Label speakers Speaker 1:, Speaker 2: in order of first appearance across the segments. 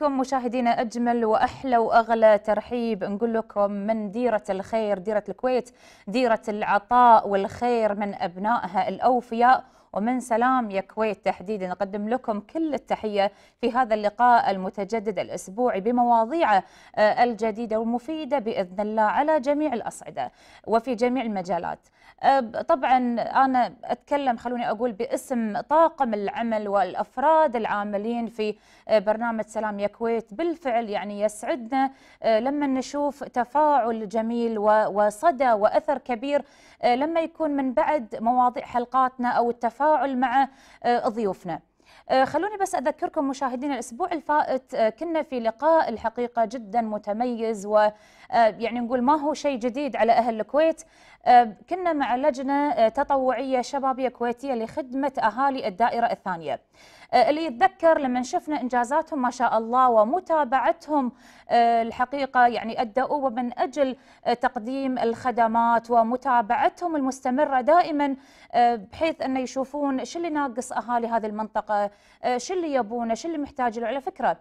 Speaker 1: لكم مشاهدينا أجمل وأحلى وأغلى ترحيب نقول لكم من ديرة الخير ديرة الكويت ديرة العطاء والخير من أبنائها الأوفياء ومن سلام يا كويت تحديدا نقدم لكم كل التحية في هذا اللقاء المتجدد الأسبوعي بمواضيعه آه، الجديدة والمفيدة بإذن الله على جميع الأصعدة وفي جميع المجالات أه، طبعا أنا أتكلم خلوني أقول باسم طاقم العمل والأفراد العاملين في أه، برنامج سلام يا كويت بالفعل يعني يسعدنا أه، لما نشوف تفاعل جميل وصدى وأثر كبير لما يكون من بعد مواضيع حلقاتنا أو التفاعل مع ضيوفنا خلوني بس أذكركم مشاهدين الأسبوع الفائت كنا في لقاء الحقيقة جدا متميز ويعني نقول ما هو شيء جديد على أهل الكويت أه، كنا مع لجنة أه، تطوعية شبابية كويتية لخدمة أهالي الدائرة الثانية أه، اللي يتذكر لما شفنا إنجازاتهم ما شاء الله ومتابعتهم الحقيقة يعني أدوا ومن أجل تقديم الخدمات ومتابعتهم المستمرة دائما بحيث أن يشوفون شو اللي ناقص أهالي هذه المنطقة شو اللي يبونه شو اللي محتاج له على فكرة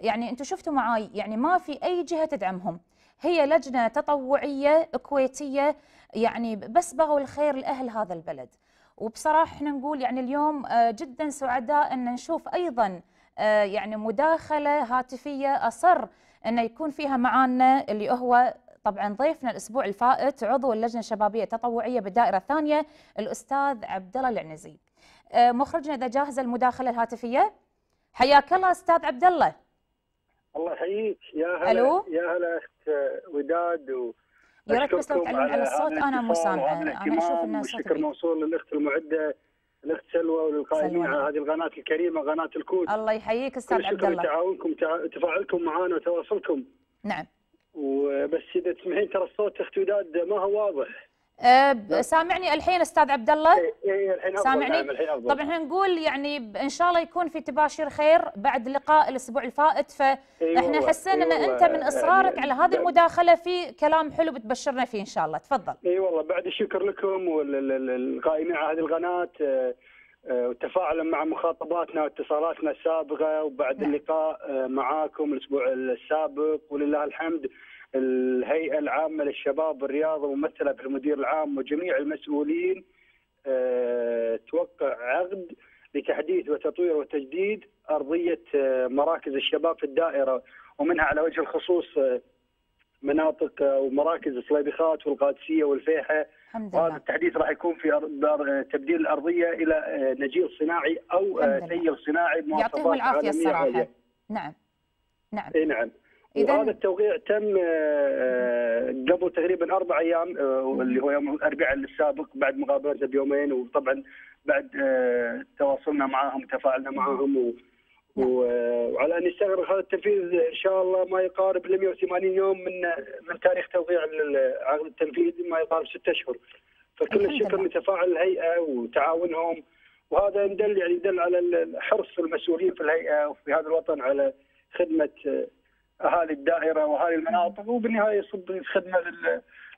Speaker 1: يعني أنتم شفتوا معاي يعني ما في أي جهة تدعمهم هي لجنة تطوعية كويتية يعني بس بغوا الخير لأهل هذا البلد وبصراحة احنا نقول يعني اليوم آه، جدا سعداء أن نشوف أيضا آه، يعني مداخلة هاتفية أصر أن يكون فيها معانا اللي هو طبعا ضيفنا الاسبوع الفائت عضو اللجنه الشبابيه التطوعيه بالدائره الثانيه الاستاذ عبد الله العنزي. آه، مخرجنا اذا جاهزه المداخله الهاتفيه. حياك الله استاذ عبد الله.
Speaker 2: الله يحييك يا هلا يا هلا اخت وداد
Speaker 1: يركز لو تعلمت على الصوت انا مو سامعه انا اشوف الناس شكر
Speaker 2: موصول للاخت المعده الاخت سلوى وللقائمين على هذه القناه الكريمه قناه الكود
Speaker 1: الله يحييك استاذ عبد الله
Speaker 2: تعاونكم تفاعلكم معنا وتواصلكم نعم وبس اذا تسمحين ترى الصوت اخت وداد ما هو واضح
Speaker 1: آه، سامعني الحين استاذ عبد الله إيه، إيه، إيه، الحين سامعني نعم، طبعا احنا نقول يعني ان شاء الله يكون في تباشير خير بعد لقاء الاسبوع الفائت أيوة، فاحنا حسينا ان أيوة، انت من يعني اصرارك على هذه نعم. المداخله في كلام حلو بتبشرنا فيه ان شاء الله تفضل
Speaker 2: اي والله بعد الشكر لكم والقائمين على هذه القناه آه، آه، وتفاعلا مع مخاطباتنا واتصالاتنا السابقه وبعد نعم. اللقاء معاكم الاسبوع السابق ولله الحمد الهيئه العامه للشباب والرياضه ممثله بالمدير العام وجميع المسؤولين آه، توقع عقد لتحديث وتطوير وتجديد ارضيه آه، مراكز الشباب في الدائره ومنها على وجه الخصوص آه، مناطق ومراكز الصليبخات والقادسيه والفيحة هذا التحديث راح يكون في تبديل الارضيه الى نجيل صناعي او تنجيل صناعي يعطيهم العافيه الصراحه نعم نعم اي نعم إذا وهذا التوقيع تم آه، آه، قبل تقريبا اربع ايام آه، اللي هو يوم الاربعاء السابق بعد مقابلته بيومين وطبعا بعد تواصلنا معاهم وتفاعلنا معاهم وعلى ان يستغرق هذا التنفيذ ان شاء الله ما يقارب ال 180 يوم من من تاريخ توقيع عقد التنفيذ ما يقارب ستة اشهر فكل الشكر لتفاعل الهيئه وتعاونهم وهذا يدل يعني يدل على الحرص المسؤولين في الهيئه وفي هذا الوطن على خدمه اهالي الدائره واهالي المناطق وبالنهايه يصب خدمه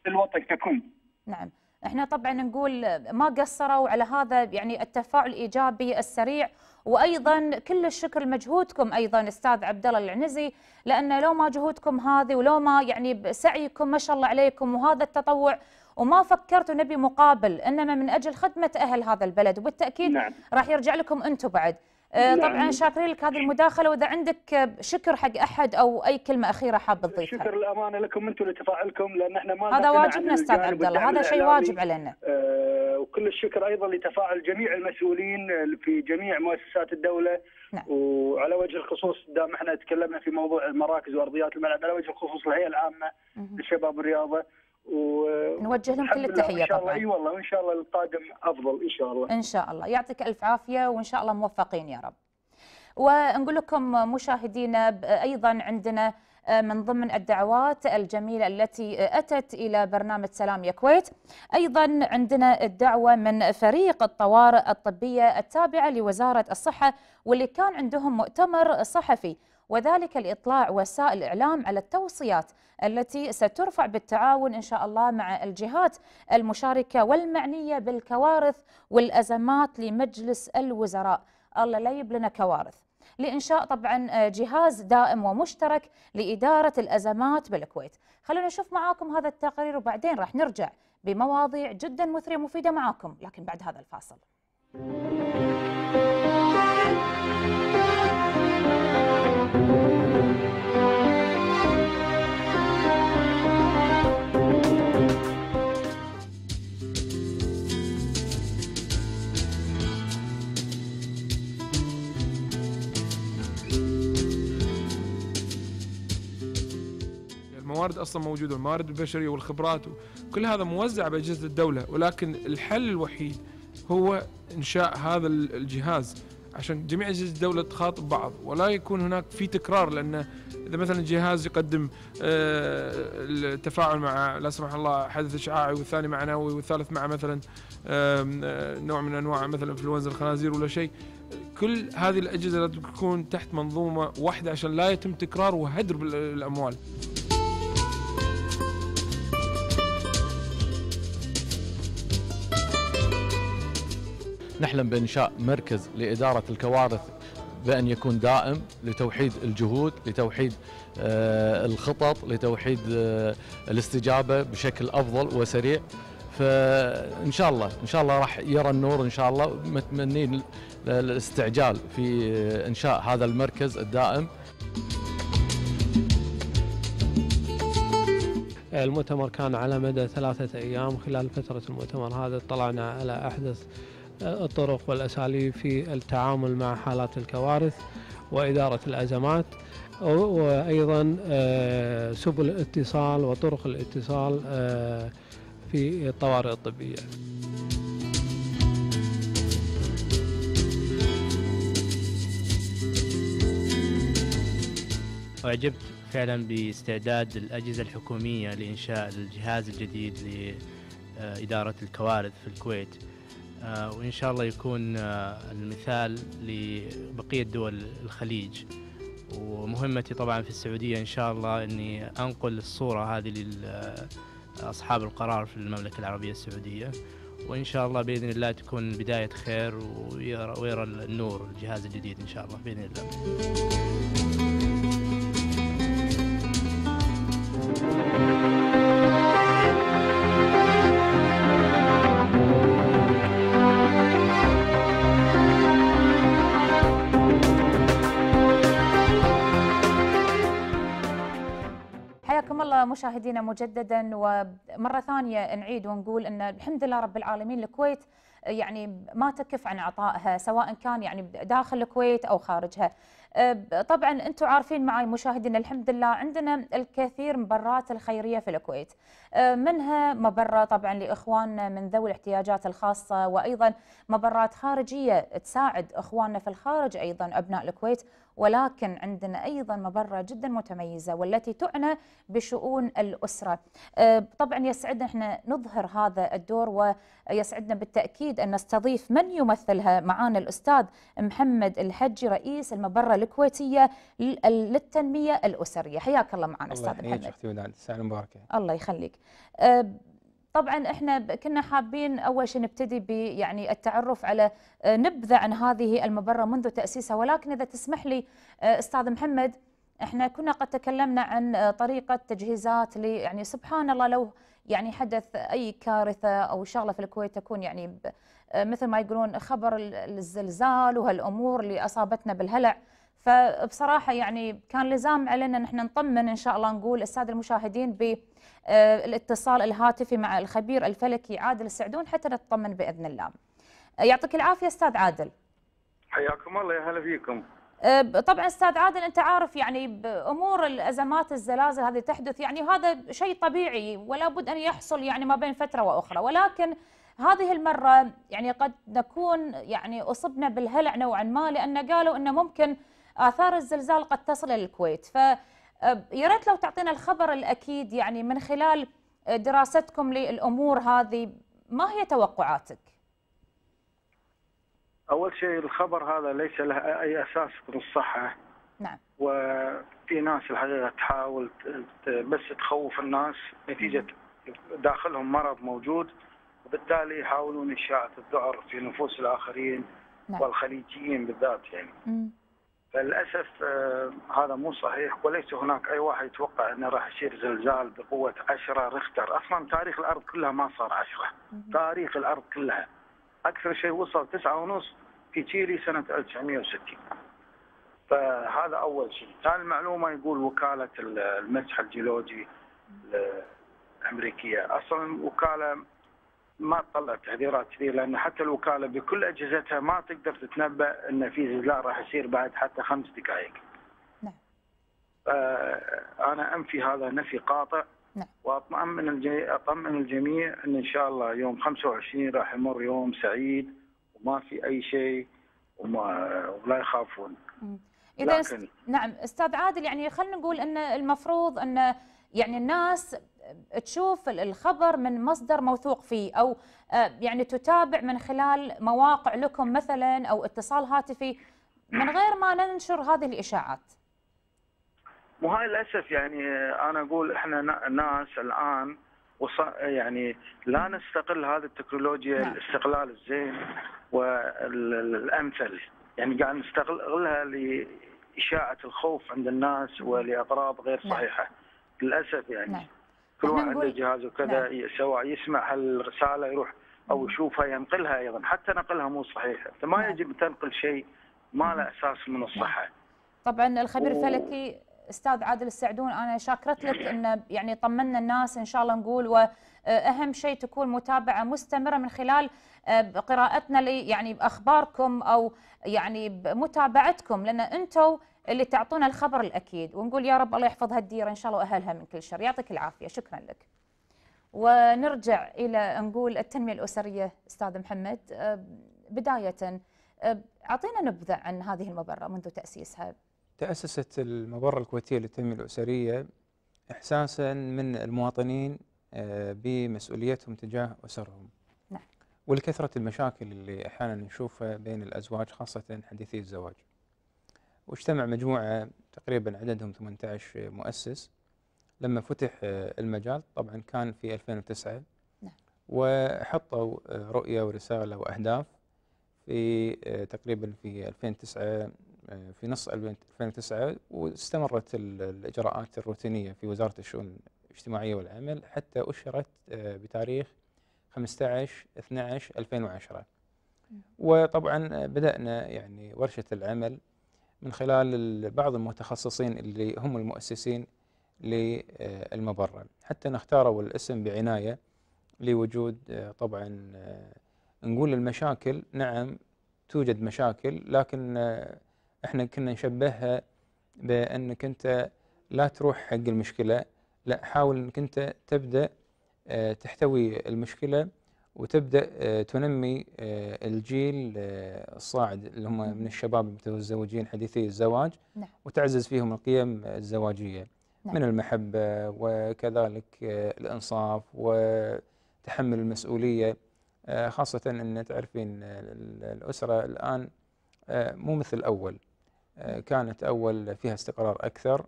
Speaker 2: للوطن ككل. نعم.
Speaker 1: احنا طبعا نقول ما قصروا على هذا يعني التفاعل الايجابي السريع وايضا كل الشكر لمجهودكم ايضا استاذ عبد الله العنزي لان لو ما جهودكم هذه ولو ما يعني سعيكم ما شاء الله عليكم وهذا التطوع وما فكرتوا نبي مقابل انما من اجل خدمه اهل هذا البلد وبالتاكيد نعم. راح يرجع لكم انتم بعد آه، طبعا يعني شاكرين لك هذه المداخله واذا عندك آه، شكر حق احد او اي كلمه اخيره حاب تضيفها شكر
Speaker 2: الامانه لكم انتم لتفاعلكم لان احنا ما هذا واجبنا استاذ عبد الله هذا شيء واجب علينا آه وكل الشكر ايضا لتفاعل جميع المسؤولين آه، في جميع مؤسسات الدوله نعم. وعلى وجه الخصوص دام احنا تكلمنا في موضوع المراكز وارضيات الملعب على وجه الخصوص الهيئه العامه للشباب والرياضه و... نوجه لهم كل التحيه طبعا اي والله وان شاء الله القادم افضل ان شاء الله ان
Speaker 1: شاء الله يعطيك الف عافيه وان شاء الله موفقين يا رب ونقول لكم مشاهدينا ايضا عندنا آه، من ضمن الدعوات الجميلة التي آه، أتت إلى برنامج سلام يا كويت أيضا عندنا الدعوة من فريق الطوارئ الطبية التابعة لوزارة الصحة واللي كان عندهم مؤتمر صحفي وذلك لإطلاع وسائل الإعلام على التوصيات التي سترفع بالتعاون إن شاء الله مع الجهات المشاركة والمعنية بالكوارث والأزمات لمجلس الوزراء الله لا يبلنا كوارث لإنشاء طبعا جهاز دائم ومشترك لإدارة الأزمات بالكويت خلونا نشوف معاكم هذا التقرير وبعدين راح نرجع بمواضيع جدا مثرية مفيدة معاكم لكن بعد هذا الفاصل Thank you.
Speaker 3: الموارد اصلا موجوده الموارد البشريه والخبرات كل هذا موزع باجهزه الدوله ولكن الحل الوحيد هو انشاء هذا الجهاز عشان جميع اجهزه الدوله تخاطب بعض ولا يكون هناك في تكرار لان اذا مثلا جهاز يقدم آه، التفاعل مع لا سمح الله حدث اشعاعي والثاني مع نووي والثالث مع مثلا آه، نوع من انواع مثلا انفلونزا الخنازير ولا شيء كل هذه الاجهزه لازم تكون تحت منظومه واحده عشان لا يتم تكرار وهدر بالاموال.
Speaker 1: نحلم بإنشاء مركز لإدارة الكوارث بأن يكون دائم لتوحيد الجهود لتوحيد آه، الخطط لتوحيد آه، الاستجابة بشكل أفضل وسريع فان شاء الله ان شاء الله راح يرى النور ان شاء الله متمنين الاستعجال في آه، انشاء هذا المركز الدائم
Speaker 4: المؤتمر كان على مدى ثلاثة أيام خلال فترة المؤتمر هذا اطلعنا على أحدث الطرق والأساليب في التعامل مع حالات الكوارث وإدارة الأزمات وأيضا آه، سبل الاتصال وطرق الاتصال آه، في الطوارئ الطبية
Speaker 5: أعجبت فعلا باستعداد الأجهزة
Speaker 3: الحكومية لإنشاء الجهاز الجديد لإدارة الكوارث في الكويت آه، وإن شاء الله يكون آه، المثال لبقية دول الخليج ومهمتي طبعا في السعودية إن شاء الله أني أنقل الصورة هذه لأصحاب آه، القرار في المملكة العربية السعودية وإن شاء الله بإذن الله تكون بداية خير ويرى, ويرى النور الجهاز الجديد إن شاء الله بإذن الله
Speaker 1: مشاهدينا مجددا ومره ثانيه نعيد ونقول ان الحمد لله رب العالمين الكويت يعني ما تكف عن عطائها سواء كان يعني داخل الكويت او خارجها. طبعا انتم عارفين معي مشاهدينا الحمد لله عندنا الكثير مبرات الخيريه في الكويت منها مبره طبعا لاخواننا من ذوي الاحتياجات الخاصه وايضا مبرات خارجيه تساعد اخواننا في الخارج ايضا ابناء الكويت ولكن عندنا أيضا مبرة جدا متميزة والتي تعنى بشؤون الأسرة أه، طبعا يسعدنا احنا نظهر هذا الدور ويسعدنا بالتأكيد أن نستضيف من يمثلها معانا الأستاذ محمد الحجي رئيس المبرة الكويتية للتنمية الأسرية حياك الله معنا أستاذ محمد
Speaker 3: الله يخليك. أختي
Speaker 1: الله يخليك طبعا احنا كنا حابين اول شيء نبتدي يعني التعرف على آه، نبذه عن هذه المبره منذ تاسيسها ولكن اذا تسمح لي آه، استاذ محمد احنا كنا قد تكلمنا عن آه، طريقه تجهيزات لي يعني سبحان الله لو يعني حدث اي كارثه او شغله في الكويت تكون يعني مثل ما يقولون خبر الزلزال وهالامور اللي اصابتنا بالهلع فبصراحه يعني كان لزام علينا ان احنا نطمن ان شاء الله نقول الساده المشاهدين ب آه، الاتصال الهاتفي مع الخبير الفلكي عادل السعدون حتى نطمن باذن الله. آه، يعطيك العافيه استاذ عادل.
Speaker 2: حياكم الله يا هلا فيكم.
Speaker 1: آه، طبعا استاذ عادل انت عارف يعني بامور الازمات الزلازل هذه تحدث يعني هذا شيء طبيعي ولا بد ان يحصل يعني ما بين فتره واخرى ولكن هذه المره يعني قد نكون يعني اصبنا بالهلع نوعا ما لان قالوا انه ممكن اثار الزلزال قد تصل الى الكويت ف يا ريت لو تعطينا الخبر الاكيد يعني من خلال دراستكم للامور هذه ما هي توقعاتك؟
Speaker 2: اول شيء الخبر هذا ليس له اي اساس من الصحه نعم وفي ناس الحقيقه تحاول بس تخوف الناس نتيجه داخلهم مرض موجود وبالتالي يحاولون اشاعه الذعر في نفوس الاخرين نعم. والخليجيين بالذات يعني. مم. للاسف آه، هذا مو صحيح وليس هناك اي واحد يتوقع انه راح يصير زلزال بقوه 10 ريختر، اصلا تاريخ الارض كلها ما صار 10 تاريخ الارض كلها اكثر شيء وصل 9 ونص في تشيلي سنه 1960 فهذا اول شيء، ثاني معلومه يقول وكاله المسح الجيولوجي الامريكيه، اصلا وكاله ما تطلع تحذيرات كثير لان حتى الوكاله بكل اجهزتها ما تقدر تتنبا ان في زلزال راح يصير بعد حتى خمس دقائق. نعم. آه، انا انفي هذا نفي قاطع نعم. واطمئن الجميع اطمئن الجميع ان ان شاء الله يوم 25 راح يمر يوم سعيد وما في اي شيء وما ولا يخافون. اذا
Speaker 1: نعم استاذ عادل يعني خلينا نقول ان المفروض ان يعني الناس تشوف الخبر من مصدر موثوق فيه او آه، يعني تتابع من خلال مواقع لكم مثلا او اتصال هاتفي من غير ما ننشر هذه الاشاعات.
Speaker 2: وهاي للاسف يعني آه، انا اقول احنا ناس الان وص... يعني لا نستقل هذه التكنولوجيا نعم. الاستقلال الزين والامثل يعني قاعد نستغلها لاشاعه الخوف عند الناس نعم. ولاغراض غير صحيحه نعم. للاسف يعني نعم. كل واحد عنده جهاز وكذا نعم. سواء يسمع هالرساله يروح او نعم. يشوفها ينقلها ايضا حتى نقلها مو صحيح انت ما نعم. يجب تنقل شيء ما له اساس من نعم. الصحه
Speaker 1: طبعا الخبير الفلكي و... استاذ عادل السعدون انا شاكرت لك ان يعني طمنا الناس ان شاء الله نقول واهم شيء تكون متابعه مستمره من خلال آه، قراءتنا يعني باخباركم او يعني متابعتكم لان انتم اللي تعطونا الخبر الاكيد ونقول يا رب الله يحفظ هالديره ان شاء الله واهلها من كل شر يعطيك العافيه شكرا لك ونرجع الى نقول التنميه الاسريه استاذ محمد أه، بدايه أه، اعطينا نبذه عن هذه المبره منذ تاسيسها
Speaker 3: تاسست المبره الكويتيه للتنميه الاسريه احساسا من المواطنين أه، بمسؤوليتهم تجاه اسرهم نعم ولكثره المشاكل اللي احيانا نشوفها بين الازواج خاصه حديثي الزواج واجتمع مجموعة تقريبا عددهم 18 مؤسس لما فتح آه، المجال طبعا كان في 2009 نعم. وحطوا آه، رؤية ورسالة وأهداف في آه، تقريبا في 2009 في نص 2009 واستمرت الإجراءات الروتينية في وزارة الشؤون الاجتماعية والعمل حتى أشرت بتاريخ 15 12 2010 وطبعا بدأنا يعني ورشة العمل من خلال بعض المتخصصين اللي هم المؤسسين للمبرة حتى نختاروا الاسم بعناية لوجود طبعا نقول المشاكل نعم توجد مشاكل لكن احنا كنا نشبهها بانك انت لا تروح حق المشكله لا حاول انك انت تبدا تحتوي المشكله وتبدا آه، تنمي آه، الجيل آه، الصاعد اللي هم من الشباب المتزوجين حديثي الزواج نعم. وتعزز فيهم القيم الزواجيه نعم. من المحبه وكذلك الانصاف وتحمل المسؤوليه خاصه ان تعرفين الاسره الان مو مثل الاول نعم. كانت اول فيها استقرار اكثر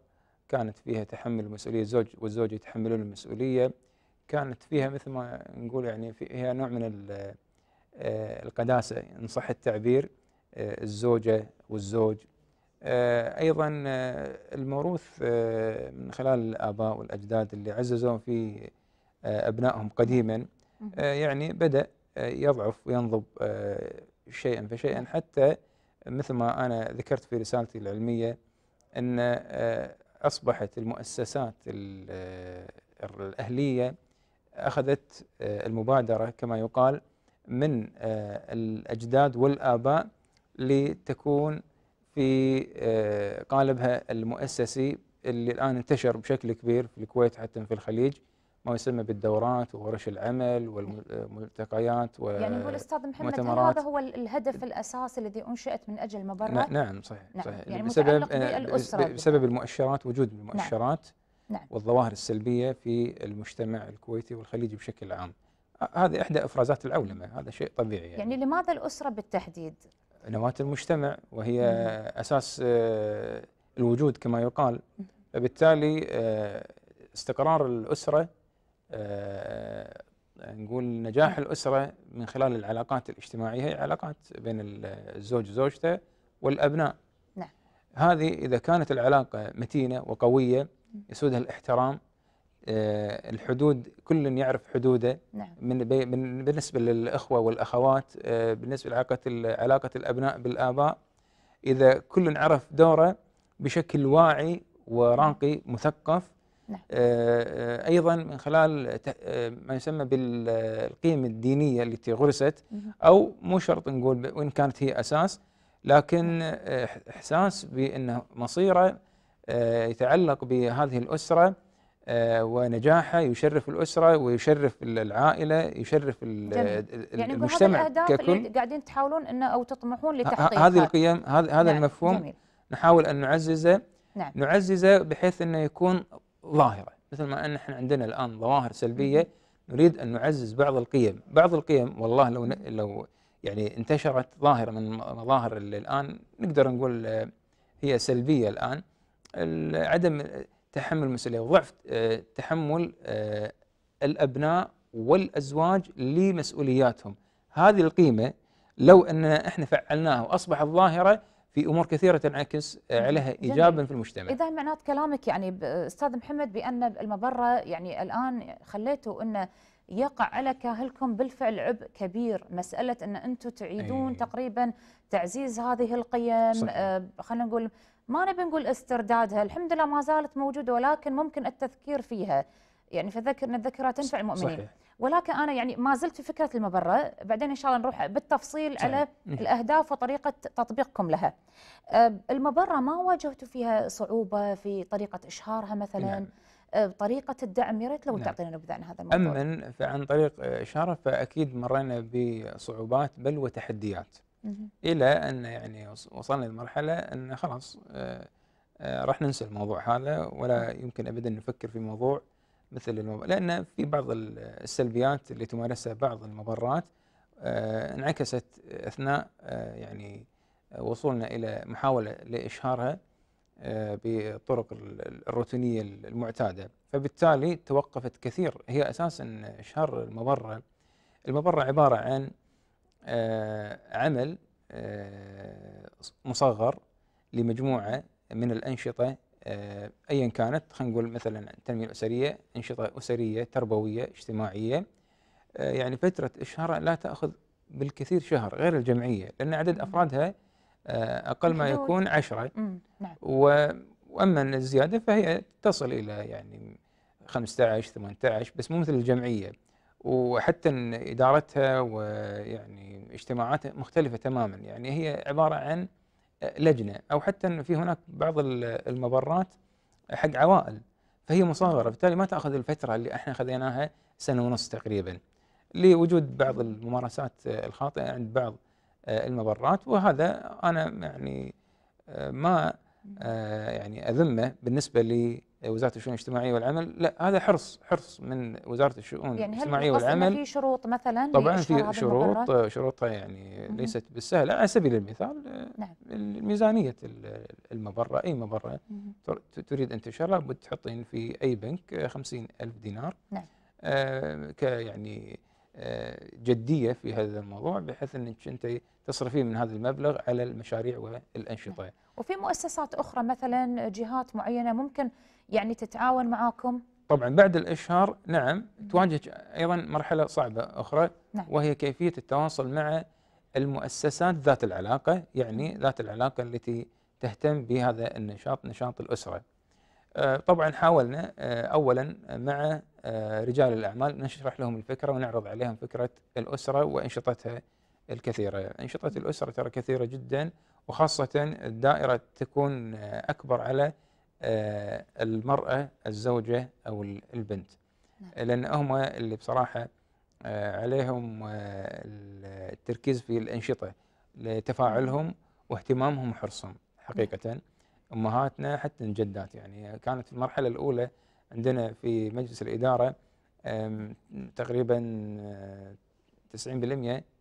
Speaker 3: كانت فيها تحمل مسؤوليه الزوج والزوجه يتحملون المسؤوليه كانت فيها مثل ما نقول يعني فيها نوع من آه، القداسة إن صح التعبير آه، الزوجة والزوج آه، أيضا الموروث من خلال الآباء والأجداد اللي عززوا في أبنائهم قديما يعني بدأ يضعف وينضب شيئا فشيئا حتى مثل ما أنا ذكرت في رسالتي العلمية أن أصبحت المؤسسات الأهلية أخذت آه، المبادرة كما يقال من آه، الأجداد والآباء لتكون في آه، قالبها المؤسسي اللي الآن انتشر بشكل كبير في الكويت حتى في الخليج ما يسمى بالدورات وورش العمل والملتقيات و يعني هو الاستاذ محمد هذا هو
Speaker 1: الهدف الاساسي الذي انشئت من اجل مبرر نعم صحيح نعم صحيح يعني بسبب بالاسره بسبب
Speaker 3: المؤشرات وجود المؤشرات نعم. نعم. والظواهر السلبية في المجتمع الكويتي والخليجي بشكل عام هذه إحدى إفرازات العولمة هذا شيء طبيعي
Speaker 1: يعني, يعني لماذا الأسرة بالتحديد؟
Speaker 3: نواة المجتمع وهي مم. أساس آه، الوجود كما يقال فبالتالي آه، استقرار الأسرة آه، نقول نجاح الأسرة من خلال العلاقات الاجتماعية هي علاقات بين الزوج وزوجته والأبناء نعم. هذه إذا كانت العلاقة متينة وقوية يسودها الاحترام آه، الحدود كل يعرف حدوده نعم. من بالنسبه للاخوه والاخوات آه، بالنسبه لعلاقه علاقه الابناء بالاباء اذا كل عرف دوره بشكل واعي وراقي نعم. مثقف نعم. آه، ايضا من خلال ما يسمى بالقيم الدينيه التي غرست او مو شرط نقول وان كانت هي اساس لكن احساس بان مصيره آه، يتعلق بهذه الأسرة آه، ونجاحه يشرف الأسرة ويشرف العائلة يشرف جميل. يعني المجتمع يعني الأهداف ككل اللي
Speaker 1: قاعدين تحاولون أنه أو تطمحون لتحقيقها هذه القيم هذا نعم. المفهوم جميل.
Speaker 3: نحاول أن نعززه نعم. نعززه بحيث أنه يكون ظاهرة مثل ما أن احنا عندنا الآن ظواهر سلبية نريد أن نعزز بعض القيم بعض القيم والله لو لو يعني انتشرت ظاهرة من مظاهر الآن نقدر نقول آه، هي سلبية الآن عدم تحمل المسؤوليه وضعف آه، تحمل آه، الابناء والازواج لمسؤولياتهم هذه القيمه لو ان احنا فعلناها واصبحت ظاهره في امور كثيره تنعكس عليها ايجابا في المجتمع. اذا
Speaker 1: معنات كلامك يعني استاذ محمد بان المبره يعني الان خليتوا انه يقع على كاهلكم بالفعل عبء كبير مساله ان انتم تعيدون أيه. تقريبا تعزيز هذه القيم آه خلينا نقول ما نبي نقول استردادها الحمد لله ما زالت موجوده ولكن ممكن التذكير فيها يعني فذكر الذكرى تنفع المؤمنين صحيح. ولكن انا يعني ما زلت في فكره المبرة بعدين ان شاء الله نروح بالتفصيل صحيح. على الاهداف وطريقه تطبيقكم لها أه، المبرة ما واجهتوا فيها صعوبه في طريقه اشهارها مثلا نعم. أه، طريقة الدعم يا ريت لو نعم. تعطينا نبذة عن هذا الموضوع.
Speaker 3: أما عن طريق إشارة فأكيد مرينا بصعوبات بل وتحديات. الى ان يعني وصلنا لمرحله ان خلاص آه، آه، راح ننسى الموضوع هذا ولا يمكن ابدا نفكر في موضوع مثل الموضوع لان في بعض السلبيات اللي تمارسها بعض المبرات آه، انعكست اثناء يعني وصولنا الى محاوله لاشهارها بالطرق الروتينيه المعتاده فبالتالي توقفت كثير هي اساسا اشهار المبره المبره عباره عن آه، عمل آه، مصغر لمجموعة من الأنشطة آه، أيا كانت خلينا نقول مثلا التنمية الأسرية أنشطة أسرية تربوية اجتماعية يعني فترة اشهرها لا تأخذ بالكثير شهر غير الجمعية لأن عدد أفرادها أقل ما يكون عشرة نعم. وأما الزيادة فهي تصل إلى يعني 15 18 بس مو مثل الجمعية وحتى ادارتها ويعني اجتماعاتها مختلفه تماما يعني هي عباره عن لجنه او حتى في هناك بعض المبرات حق عوائل فهي مصغره بالتالي ما تاخذ الفتره اللي احنا خذيناها سنه ونص تقريبا لوجود بعض الممارسات الخاطئه عند بعض آه، المبرات وهذا انا يعني آه، ما آه، يعني اذمه بالنسبه إيه، وزاره الشؤون الاجتماعيه والعمل لا هذا حرص حرص من وزاره الشؤون يعني الاجتماعيه والعمل يعني هل
Speaker 1: في شروط مثلا طبعا في شروط
Speaker 3: شروطها يعني ليست بالسهل على سبيل المثال نعم. ميزانيه المبره اي مبره تريد ان تنشر لابد تحطين في اي بنك 50000 دينار نعم آه ك يعني آه، جديه في هذا الموضوع بحيث انك انت تصرفين من هذا المبلغ على المشاريع والانشطه نعم.
Speaker 1: وفي مؤسسات اخرى مثلا جهات معينه ممكن يعني تتعاون معاكم
Speaker 3: طبعا بعد الاشهار نعم تواجه ايضا مرحله صعبه اخرى نعم. وهي كيفيه التواصل مع المؤسسات ذات العلاقه يعني نعم. ذات العلاقه التي تهتم بهذا النشاط نشاط الاسره. آه، طبعا حاولنا آه، اولا مع آه، رجال الاعمال نشرح لهم الفكره ونعرض عليهم فكره الاسره وانشطتها الكثيره، انشطه الاسره ترى كثيره جدا وخاصه الدائره تكون اكبر على آه، المرأة الزوجة أو البنت نعم. آه، لأن هم اللي بصراحة آه، عليهم التركيز في الأنشطة لتفاعلهم واهتمامهم وحرصهم حقيقة نعم. أمهاتنا حتى الجدات يعني كانت في المرحلة الأولى عندنا في مجلس الإدارة تقريبا 90%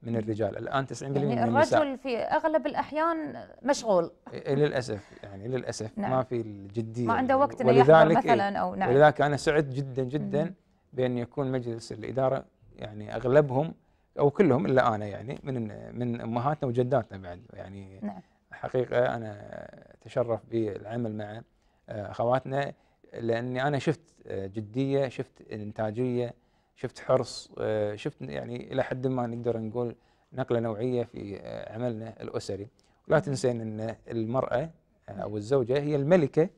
Speaker 3: من الرجال الان 90% يعني من النساء الرجل
Speaker 1: في اغلب الاحيان مشغول
Speaker 3: للاسف يعني للاسف نعم. ما في الجديه ما عنده وقت انه يحضر مثلا او نعم ولذلك انا سعدت جدا جدا بان يكون مجلس الاداره يعني اغلبهم او كلهم الا انا يعني من من امهاتنا وجداتنا بعد يعني نعم. حقيقه انا اتشرف بالعمل مع آه، اخواتنا لاني انا شفت آه، جديه شفت انتاجيه شفت حرص آه، شفت يعني الى حد ما نقدر نقول نقله نوعيه في آه، عملنا الاسري ولا تنسين ان المراه آه، او الزوجه هي الملكه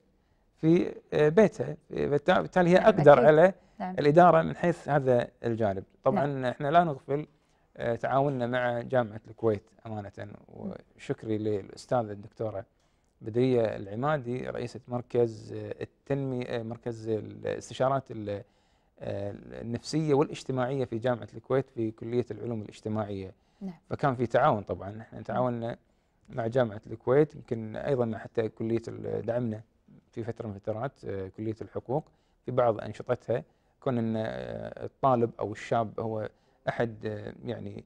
Speaker 3: في بيتها بالتالي هي نعم، اقدر نعم على الاداره من حيث هذا الجانب نعم. طبعا احنا لا نغفل تعاوننا مع جامعه الكويت امانه وشكري للاستاذه الدكتوره بدريه العمادي رئيسه مركز التنميه مركز الاستشارات النفسيه والاجتماعيه في جامعه الكويت في كليه العلوم الاجتماعيه نعم. فكان في تعاون طبعا احنا نعم. تعاوننا مع جامعه الكويت يمكن ايضا مع حتى كليه دعمنا في فتره من فترات آه، كليه الحقوق في بعض انشطتها كون ان آه، الطالب او الشاب هو احد آه، يعني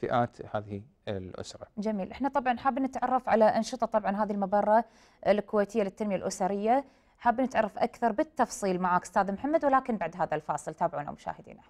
Speaker 3: فئات هذه الاسره.
Speaker 1: جميل، احنا طبعا حابين نتعرف على انشطه طبعا هذه المبره الكويتيه للتنميه الاسريه حابين نتعرف أكثر بالتفصيل معك أستاذ محمد ولكن بعد هذا الفاصل تابعونا مشاهدينا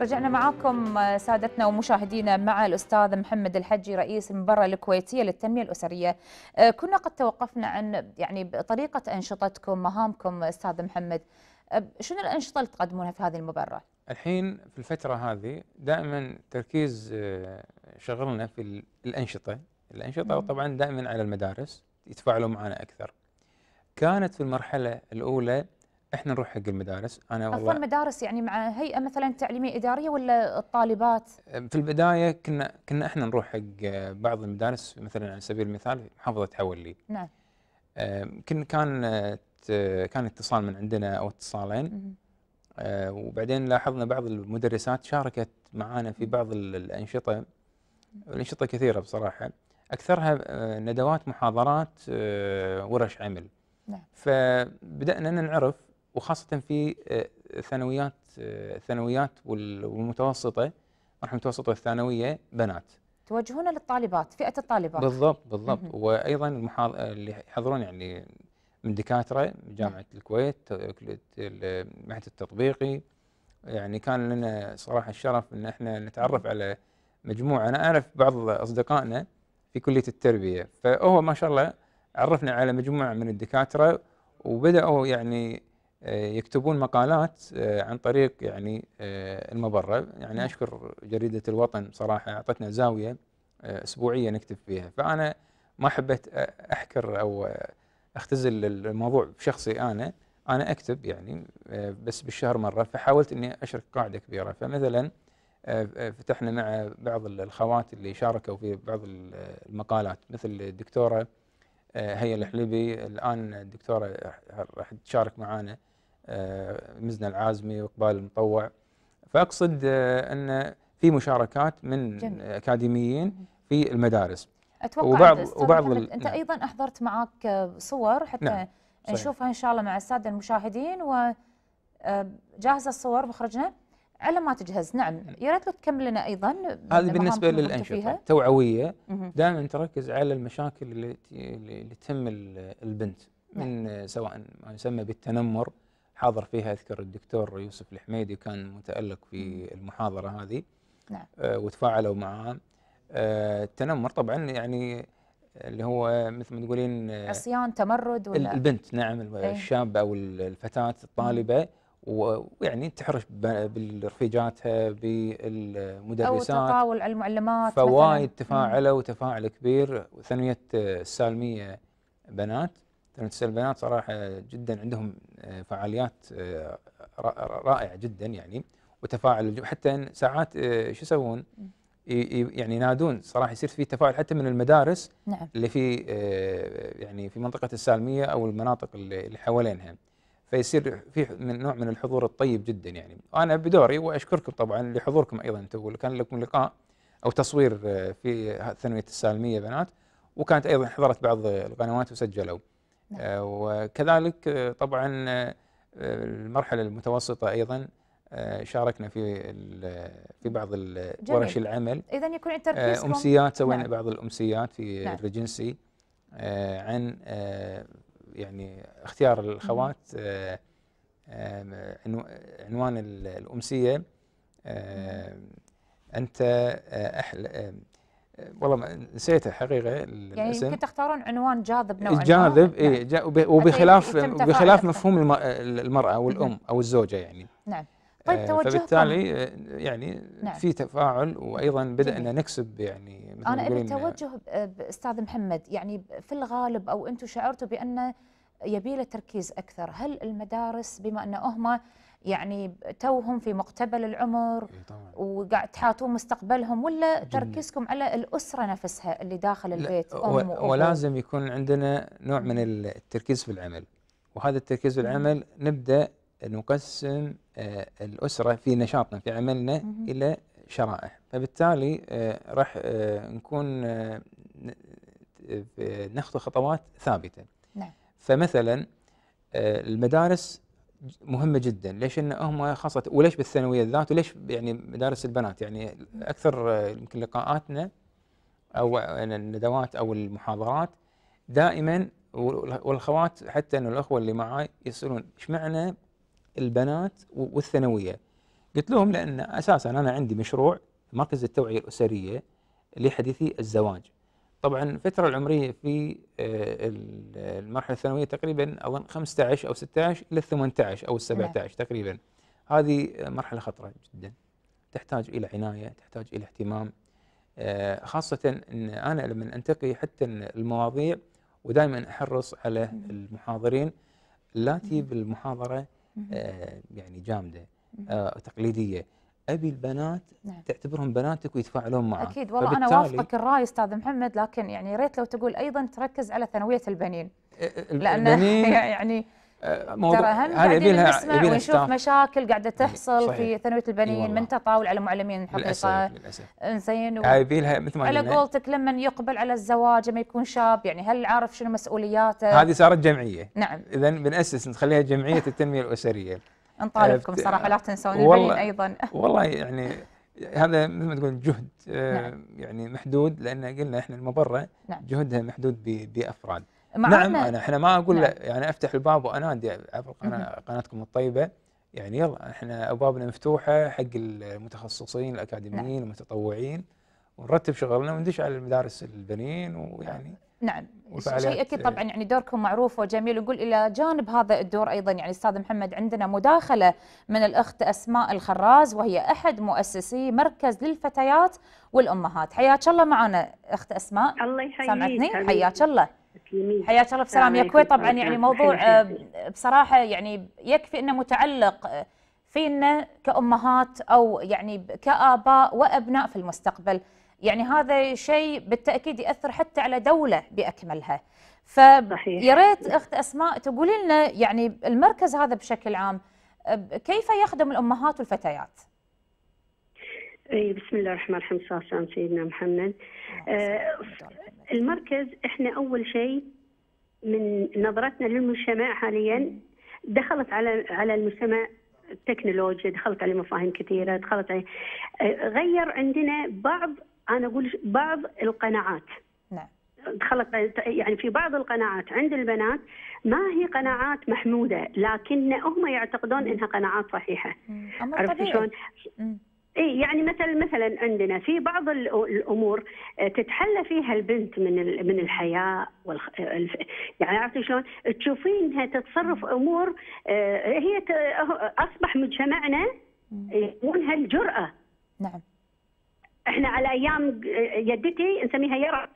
Speaker 1: رجعنا معاكم آه، سادتنا ومشاهدينا مع الأستاذ محمد الحجي رئيس المبرة الكويتية للتنمية الأسرية آه، كنا قد توقفنا عن يعني طريقة أنشطتكم مهامكم أستاذ محمد آه، شنو الأنشطة اللي تقدمونها في هذه المبرة؟
Speaker 3: الحين في الفترة هذه دائما تركيز شغلنا في الأنشطة الأنشطة وطبعا دائما على المدارس يتفاعلوا معنا أكثر كانت في المرحلة الأولى احنا نروح حق المدارس انا والله أفضل
Speaker 1: مدارس يعني مع هيئه مثلا تعليميه اداريه ولا الطالبات
Speaker 3: في البدايه كنا كنا احنا نروح حق بعض المدارس مثلا على سبيل المثال محافظه حولي نعم آه، كنا كان كان اتصال من عندنا او اتصالين آه، وبعدين لاحظنا بعض المدرسات شاركت معانا في بعض الانشطه الانشطه كثيره بصراحه اكثرها آه، ندوات محاضرات ورش عمل نعم. فبدانا نعرف وخاصه في آه، ثانويات الثانويات آه، والمتوسطه مرحله المتوسطه والثانوية بنات
Speaker 1: توجهون للطالبات فئه الطالبات بالضبط بالضبط
Speaker 3: وايضا المحاض... آه، اللي يحضرون يعني من دكاتره من نعم. جامعه الكويت المعهد التطبيقي يعني كان لنا صراحه الشرف ان احنا نتعرف على مجموعه انا اعرف بعض اصدقائنا في كليه التربيه فهو ما شاء الله عرفنا على مجموعه من الدكاتره وبداوا يعني آه، يكتبون مقالات آه، عن طريق يعني آه، المبرة يعني نعم. أشكر جريدة الوطن صراحة أعطتنا زاوية أسبوعية نكتب فيها فأنا ما حبيت أحكر أو أختزل الموضوع بشخصي أنا أنا أكتب يعني بس بالشهر مرة فحاولت أني أشرك قاعدة كبيرة فمثلا فتحنا مع بعض الأخوات اللي شاركوا في بعض المقالات مثل الدكتورة هي الحليبي الآن الدكتورة راح تشارك معانا آه، مزنة العازمي وإقبال المطوع فأقصد آه، أن في مشاركات من جميل. أكاديميين في المدارس
Speaker 1: أتوقع وبعض وبعض أنت نعم. أيضا أحضرت معك آه، صور حتى نعم. نشوفها إن شاء الله مع السادة المشاهدين و جاهزة الصور مخرجنا على ما تجهز نعم. نعم يا ريت لو تكمل لنا ايضا هذه بالنسبه للانشطه
Speaker 3: التوعويه دائما تركز على المشاكل اللي اللي تهم البنت نعم. من سواء ما يسمى بالتنمر حاضر فيها اذكر الدكتور يوسف الحميدي كان متالق في المحاضره هذه نعم آه، وتفاعلوا معاه آه، التنمر طبعا يعني اللي هو مثل ما تقولين آه،
Speaker 1: عصيان تمرد ولا
Speaker 3: البنت نعم إيه. الشابه او الفتاه الطالبه ويعني تحرش برفيجاتها بالمدرسات او تطاول على المعلمات فوايد تفاعلوا وتفاعل كبير ثانويه السالميه بنات تلامذة البنات صراحة جدا عندهم آه، فعاليات آه، رائعة جدا يعني وتفاعل حتى ساعات آه، شو يسوون؟ يعني ينادون صراحه يصير في تفاعل حتى من المدارس نعم. اللي في يعني في منطقه السالميه او المناطق اللي حوالينها فيصير في من نوع من الحضور الطيب جدا يعني انا بدوري واشكركم طبعا لحضوركم ايضا انتم كان لكم لقاء او تصوير في ثانويه السالميه بنات وكانت ايضا حضرت بعض القنوات وسجلوا نعم. آه، وكذلك آه، طبعا آه، المرحله المتوسطه ايضا شاركنا في في بعض ورش العمل اذا يكون عند تركيزكم امسيات سوينا نعم. بعض الامسيات في نعم. الريجنسي عن يعني اختيار الاخوات عنوان الامسيه انت احلى والله نسيته حقيقه يعني يمكن
Speaker 1: تختارون عنوان جاذب نوعا ما جاذب اي
Speaker 3: نعم. وبخلاف وبخلاف مفهوم المراه والام او الزوجه يعني
Speaker 1: نعم طيب آه، توجهكم فبالتالي
Speaker 3: آه، يعني نعم. في تفاعل وايضا بدانا نكسب يعني مثل انا ابي توجه
Speaker 1: آه، استاذ محمد يعني في الغالب او انتم شعرتوا بان يبي له تركيز اكثر هل المدارس بما ان هم يعني توهم في مقتبل العمر وقاعد تحاطون مستقبلهم ولا تركيزكم على الاسره نفسها اللي داخل البيت ام وأبو. ولازم
Speaker 3: يكون عندنا نوع من التركيز في العمل وهذا التركيز في العمل نبدا نقسم آه، الاسره في نشاطنا في عملنا مم. الى شرائح فبالتالي آه، راح آه، نكون نخطو خطوات ثابته نعم. فمثلا المدارس مهمه جدا ليش ان هم خاصه وليش بالثانويه الذات وليش يعني مدارس البنات يعني اكثر آه، يمكن لقاءاتنا او يعني الندوات او المحاضرات دائما والاخوات حتى انه الاخوه اللي معاي يسالون ايش معنى البنات والثانويه؟ قلت لهم لان اساسا انا عندي مشروع مركز التوعيه الاسريه لحديثي الزواج طبعا الفترة العمرية في آه، المرحلة الثانوية تقريبا أظن 15 أو 16 إلى 18 أو 17 تقريبا هذه مرحلة خطرة جدا تحتاج إلى عناية تحتاج إلى اهتمام آه، خاصة أن أنا لما أنتقي حتى المواضيع ودائما أحرص على المحاضرين لا تجيب المحاضرة آه، يعني جامدة تقليدية ابي البنات نعم. تعتبرهم بناتك ويتفاعلون معك اكيد والله انا وافقك
Speaker 1: الراي استاذ محمد لكن يعني ريت لو تقول ايضا تركز على ثانويه البنين إيه، إيه، لان يعني
Speaker 3: آه، ترى هم قاعدين نسمع ونشوف
Speaker 1: مشاكل قاعده تحصل صحيح. في ثانويه البنين من تطاول على معلمين الحقيقه انزين و... لها
Speaker 3: مثل ما على قولتك
Speaker 1: لما يقبل على الزواج لما يكون شاب يعني هل عارف شنو مسؤولياته؟ هذه
Speaker 3: صارت جمعيه نعم اذا بنأسس نخليها جمعيه التنميه الاسريه
Speaker 1: نطالبكم صراحه لا تنسون البنين ايضا والله
Speaker 3: يعني هذا مثل ما تقول جهد آه، نعم. يعني محدود لان قلنا احنا المبره نعم. جهدها محدود بافراد نعم انا احنا ما اقول نعم. يعني افتح الباب وانادي عبر قناه قناتكم الطيبه يعني يلا احنا ابوابنا مفتوحه حق المتخصصين الاكاديميين نعم. المتطوعين ونرتب شغلنا وندش على المدارس البنين ويعني نعم.
Speaker 1: نعم شيء اكيد إيه. طبعا يعني دوركم معروف وجميل ويقول الى جانب هذا الدور ايضا يعني استاذ محمد عندنا مداخله من الاخت اسماء الخراز وهي احد مؤسسي مركز للفتيات والامهات حياك الله معنا اخت اسماء الله يحييك سامعتني حياك الله
Speaker 5: حياك الله بسلام يا كويت طبعا يعني موضوع آه،
Speaker 1: بصراحه يعني يكفي انه متعلق آه، فينا كامهات او يعني كاباء وابناء في المستقبل يعني هذا شيء بالتاكيد ياثر حتى على دوله باكملها فيا ريت اخت اسماء تقولي لنا يعني المركز هذا بشكل عام كيف يخدم الامهات والفتيات؟
Speaker 5: اي بسم الله الرحمن الرحيم صلى الله عليه سيدنا محمد آه المركز احنا اول شيء من نظرتنا للمجتمع حاليا دخلت على على المجتمع التكنولوجيا دخلت عليه مفاهيم كثيره دخلت عليه آه، غير عندنا بعض انا اقول بعض القناعات نعم يعني في بعض القناعات عند البنات ما هي قناعات محموده لكن هم يعتقدون انها قناعات صحيحه عرفت شلون؟ اي يعني مثلا مثلا عندنا في بعض الامور آه، تتحلى فيها البنت من من الحياء والخ... يعني عرفتي شلون؟ تشوفينها تتصرف امور آه، هي اصبح مجتمعنا يسمونها إيه، الجراه نعم احنا على ايام جدتي نسميها يرع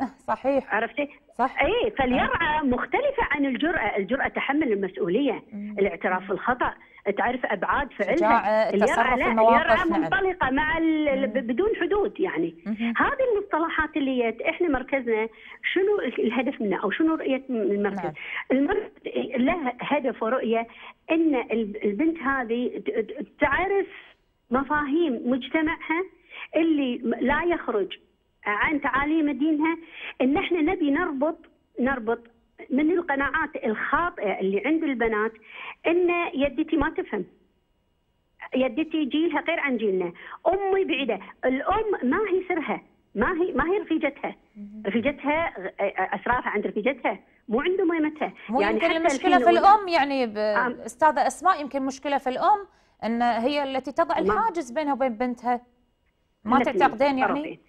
Speaker 5: أه، صحيح عرفتي؟ صح اي فاليرعى أه. مختلفه عن الجراه، الجراه تحمل المسؤوليه، مم. الاعتراف بالخطا، تعرف ابعاد فعلها آه، التصرف اليرعى منطلقه مع بدون حدود يعني مم. هذه المصطلحات اللي احنا مركزنا شنو الهدف منه او شنو رؤيه المركز؟ نعم. المركز له هدف ورؤيه ان البنت هذه تعرف مفاهيم مجتمعها اللي لا يخرج عن آه، تعاليم دينها ان احنا نبي نربط نربط من القناعات الخاطئه اللي عند البنات ان يدتي ما تفهم يدتي جيلها غير عن جيلنا امي بعيده الام ما هي سرها ما هي ما هي رفيجتها رفيجتها آه، آه، اسرارها عند رفيجتها مو عند ميمتها مو يعني يمكن المشكله في الام
Speaker 1: يعني استاذه اسماء يمكن مشكله في الام ان هي التي تضع الحاجز بينها وبين بنتها
Speaker 5: ما تعتقدين يعني؟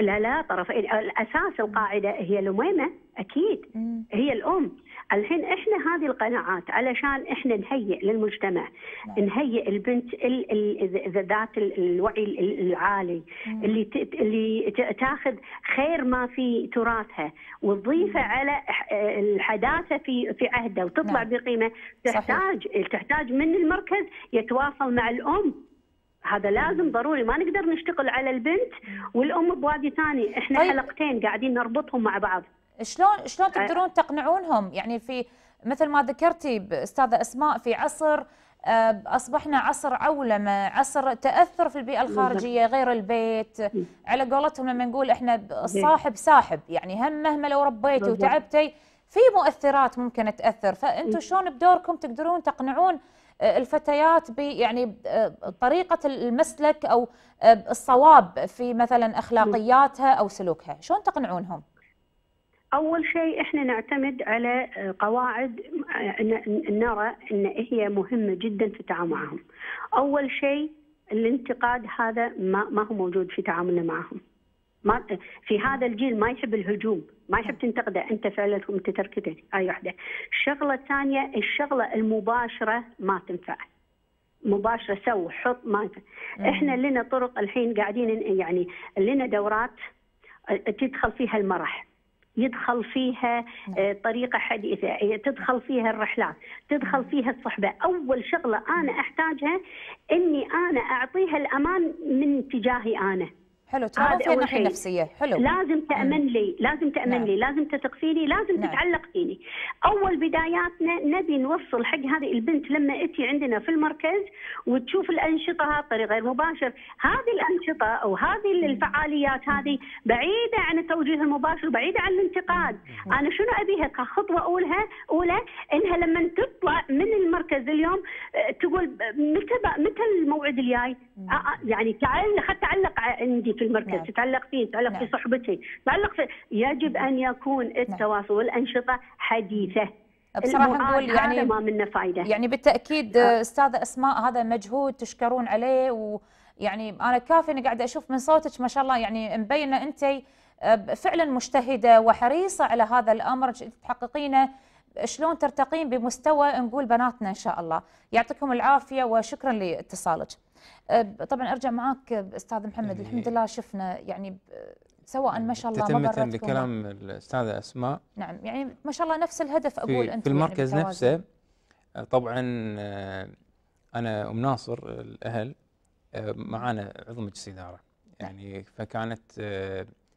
Speaker 5: لا لا طرف الاساس القاعده هي الاميمه اكيد مم. هي الام الحين احنا هذه القناعات علشان احنا نهيئ للمجتمع مم. نعم. نهيئ البنت ذات الوعي العالي مم. اللي اللي تاخذ خير ما في تراثها وتضيفه على الحداثه في في عهده وتطلع نعم. بقيمه تحتاج صحيح. تحتاج من المركز يتواصل مع الام هذا لازم ضروري ما نقدر نشتغل على البنت والام بوادي ثاني احنا أي... طيب. حلقتين قاعدين نربطهم مع بعض شلون شلون آه. تقدرون تقنعونهم يعني في مثل
Speaker 1: ما ذكرتي استاذه اسماء في عصر آه، اصبحنا عصر عولمه، عصر تاثر في البيئه الخارجيه غير البيت، على قولتهم لما نقول احنا الصاحب ساحب، يعني هم مهما لو ربيتي وتعبتي في مؤثرات ممكن تاثر، فانتم شلون بدوركم تقدرون تقنعون آه، الفتيات يعني آه، طريقة المسلك أو آه، الصواب في مثلا أخلاقياتها أو سلوكها
Speaker 5: شلون تقنعونهم؟ أول شيء إحنا نعتمد على قواعد نرى أن هي مهمة جدا في تعاملهم أول شيء الانتقاد هذا ما هو موجود في تعاملنا معهم ما في هذا الجيل ما يحب الهجوم ما يحب تنتقده انت فعلا انت تركته هاي وحده الشغله الثانيه الشغله المباشره ما تنفع مباشره سو حط ما ينفع. احنا لنا طرق الحين قاعدين يعني لنا دورات آه، تدخل فيها المرح يدخل فيها آه، طريقه حديثه إيه، تدخل فيها الرحلات تدخل فيها الصحبه اول شغله انا احتاجها اني انا اعطيها الامان من تجاهي انا حلو ترابط هي الناحيه النفسيه حلو لازم تامن لي لازم تامن نعم. لي لازم تثق فيني لازم نعم. تتعلق فيني اول بداياتنا نبي نوصل حق هذه البنت لما اتي عندنا في المركز وتشوف الانشطه بطريق غير مباشر هذه الانشطه او هذه الفعاليات هذه بعيده عن التوجيه المباشر بعيده عن الانتقاد انا شنو ابيها كخطوه اولها اولى انها لما تطلع من المركز اليوم آه، تقول متى متى الموعد الجاي آه، آه، يعني تعال خلي تعلق عندي في المركز نعم. تتعلق فيه تتعلق نعم. في صحبته تتعلق في يجب نعم. ان يكون نعم. التواصل والانشطه حديثه بصراحه نقول يعني ما منه فائده يعني بالتاكيد آه. استاذه اسماء
Speaker 1: هذا مجهود
Speaker 5: تشكرون عليه
Speaker 1: ويعني انا كافي اني قاعده اشوف من صوتك ما شاء الله يعني مبينه انت آه، فعلا مجتهده وحريصه على هذا الامر تحققينه شلون ترتقين بمستوى نقول بناتنا ان شاء الله يعطيكم العافيه وشكرا لاتصالك أه، طبعا ارجع معاك استاذ محمد إيه. الحمد لله شفنا يعني سواء ما شاء الله تتمة لكلام
Speaker 3: الاستاذه اسماء
Speaker 1: نعم يعني ما شاء الله نفس الهدف اقول انت في يعني المركز يعني نفسه
Speaker 3: أه، طبعا أه، انا ام ناصر الاهل معانا عضو مجلس اداره نعم. يعني فكانت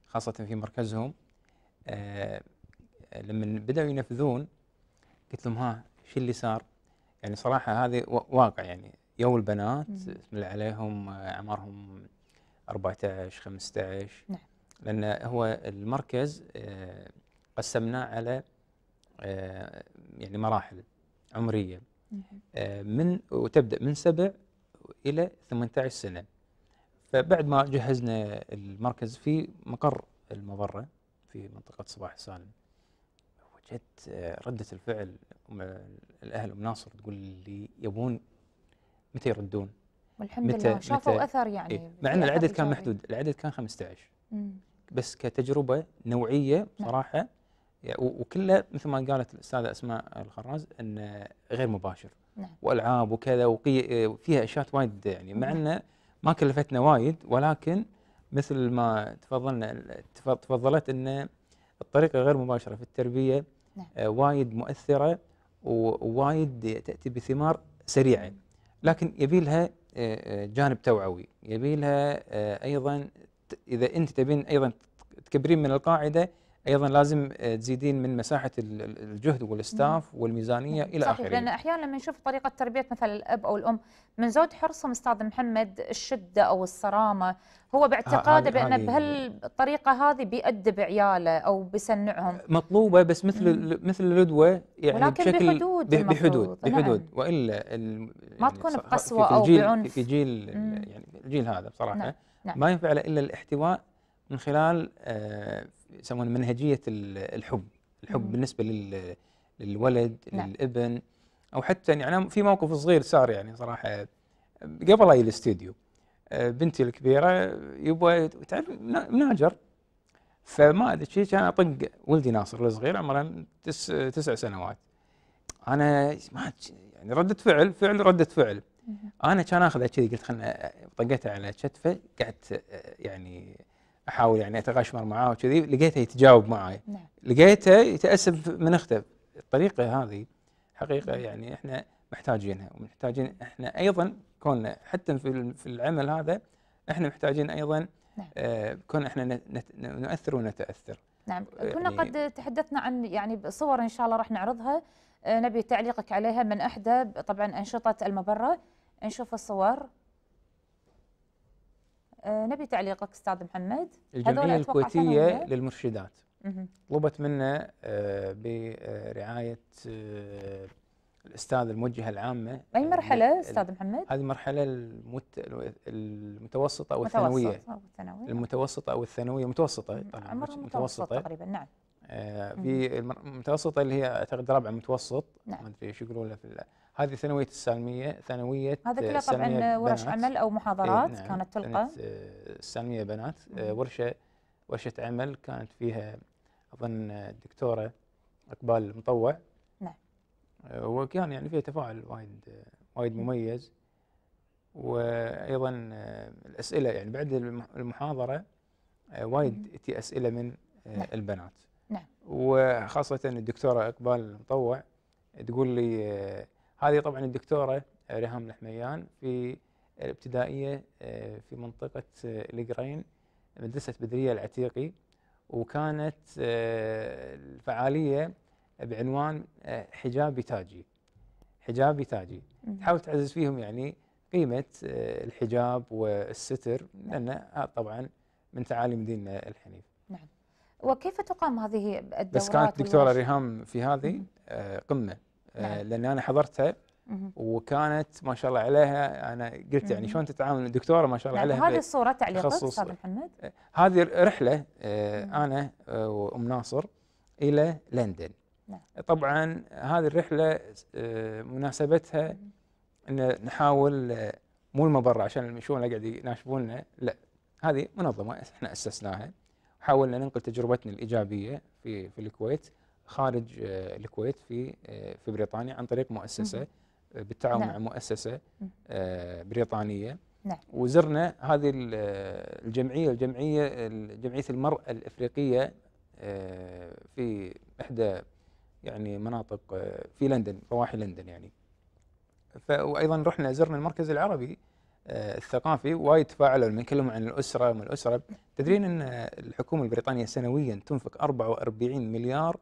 Speaker 3: خاصه في مركزهم لما بداوا ينفذون قلت لهم ها شو اللي صار؟ يعني صراحه هذا واقع يعني يوم البنات من عليهم آه، اعمارهم 14 15 نعم لان هو المركز آه، قسمناه على آه، يعني مراحل عمريه نعم. من وتبدا من سبع الى 18 سنه فبعد ما جهزنا المركز في مقر المضره في منطقه صباح سالم وجدت رده الفعل الاهل ام ناصر تقول لي يبون متى يردون والحمد متى لله شافوا اثر يعني إيه؟ مع ان العدد كان محدود العدد كان 15 مم. بس كتجربه نوعيه نعم. صراحه نعم. يعني وكله مثل ما قالت الاستاذه اسماء الخراز ان غير مباشر نعم. والعاب وكذا وفيها اشياء وايد يعني مع نعم. انه ما كلفتنا وايد ولكن مثل ما تفضلنا تفضلت ان الطريقه غير مباشره في التربيه نعم. آه، وايد مؤثره ووايد تاتي بثمار سريعه لكن يبي لها آه، آه، جانب توعوي يبي لها آه، ايضا اذا انت تبين ايضا تكبرين من القاعده ايضا لازم تزيدين من مساحه الجهد والاستاف والميزانيه الى اخره. لان
Speaker 1: احيانا لما نشوف طريقه تربيه مثلا الاب او الام من زود حرصهم استاذ محمد الشده او الصرامه هو باعتقاده آه، آه، بان آه، بهالطريقه هذه بيأدب عياله او بيسنعهم
Speaker 3: مطلوبه بس مثل مثل الردوه يعني ولكن بشكل بحدود بحدود بحدود, نعم. بحدود والا ما يعني
Speaker 1: تكون يعني بقسوه او بعنف
Speaker 3: في جيل يعني الجيل هذا بصراحه نعم. نعم. ما ينفع الا الاحتواء من خلال يسمونه آه منهجيه الحب الحب م. بالنسبه لل للولد نعم. للابن او حتى يعني في موقف صغير صار يعني صراحه قبل اي الاستديو آه، بنتي الكبيره يبغى تعرف مناجر فما ادري شيء كان اطق ولدي ناصر الصغير عمره تس تسع سنوات انا ما يعني رده فعل فعل رده فعل انا كان اخذها كذي قلت خلنا طقتها على كتفه قعدت آه، يعني احاول يعني اتغشمر معاه وكذي لقيته يتجاوب معي نعم. لقيته يتاسف من اخته الطريقه هذه حقيقه يعني احنا محتاجينها ومحتاجين احنا ايضا كوننا حتى في العمل هذا احنا محتاجين ايضا نعم. آه كون احنا نت... نؤثر ونتاثر
Speaker 1: نعم آه، كنا يعني قد تحدثنا عن يعني صور ان شاء الله راح نعرضها آه نبي تعليقك عليها من احدى طبعا انشطه المبره نشوف الصور آه نبي تعليقك استاذ محمد الجمعيه الكويتيه للمرشدات
Speaker 3: طلبت منا آه، برعايه آه، الاستاذ الموجهه العامه اي مرحله استاذ محمد؟ هذه المرحله المت... المتوسطه او الثانويه
Speaker 1: المتوسطه
Speaker 3: المتوسطه او الثانويه متوسطه طبعا عمرها متوسطه تقريبا نعم آه، في المتوسطه اللي هي اعتقد رابع متوسط نعم. ما ادري ايش يقولون له في هذه ثانويه السالميه ثانويه هذا كله طبعا ورش عمل او إيه، نعم، محاضرات نعم. كانت تلقى السالميه بنات آه، ورشه ورشه عمل كانت فيها اظن الدكتوره اقبال المطوع وكان يعني فيه تفاعل وايد وايد مميز وايضا آه، الاسئله يعني بعد المحاضره آه، وايد تي اسئله من آه، نعم. البنات نعم وخاصه الدكتوره اقبال مطوع تقول لي هذه طبعا الدكتوره ريهام الحميان في الابتدائيه في منطقه القرين مدرسه بدريه العتيقي وكانت الفعاليه بعنوان آه، حجابي تاجي حجابي تاجي تحاول تعزز فيهم يعني قيمه آه، الحجاب والستر نعم. لان هذا آه، طبعا من تعاليم ديننا الحنيف
Speaker 1: نعم وكيف تقام هذه الدورات بس كانت دكتوره ريهام في هذه
Speaker 3: قمه نعم. لان انا حضرتها وكانت ما شاء الله عليها انا قلت يعني شلون تتعامل الدكتوره ما شاء الله نعم، عليها هذه الصوره تعليقك استاذ محمد هذه رحله انا وام ناصر الى لندن نعم. طبعا هذه الرحلة آه، مناسبتها أن نحاول آه، مو المبرة عشان المشون قاعد يناشبوننا لا هذه منظمة احنا أسسناها حاولنا ننقل تجربتنا الإيجابية في في الكويت خارج آه، الكويت في في بريطانيا عن طريق مؤسسة بالتعاون نعم. مع مؤسسة بريطانية نعم. وزرنا هذه الجمعية الجمعية جمعية المرأة الإفريقية في إحدى يعني مناطق آه، في لندن ضواحي لندن يعني وايضا رحنا زرنا المركز العربي آه، الثقافي وايد تفاعلوا لما يتكلموا عن الاسره وما الاسره تدرين ان الحكومه البريطانيه سنويا تنفق 44 مليار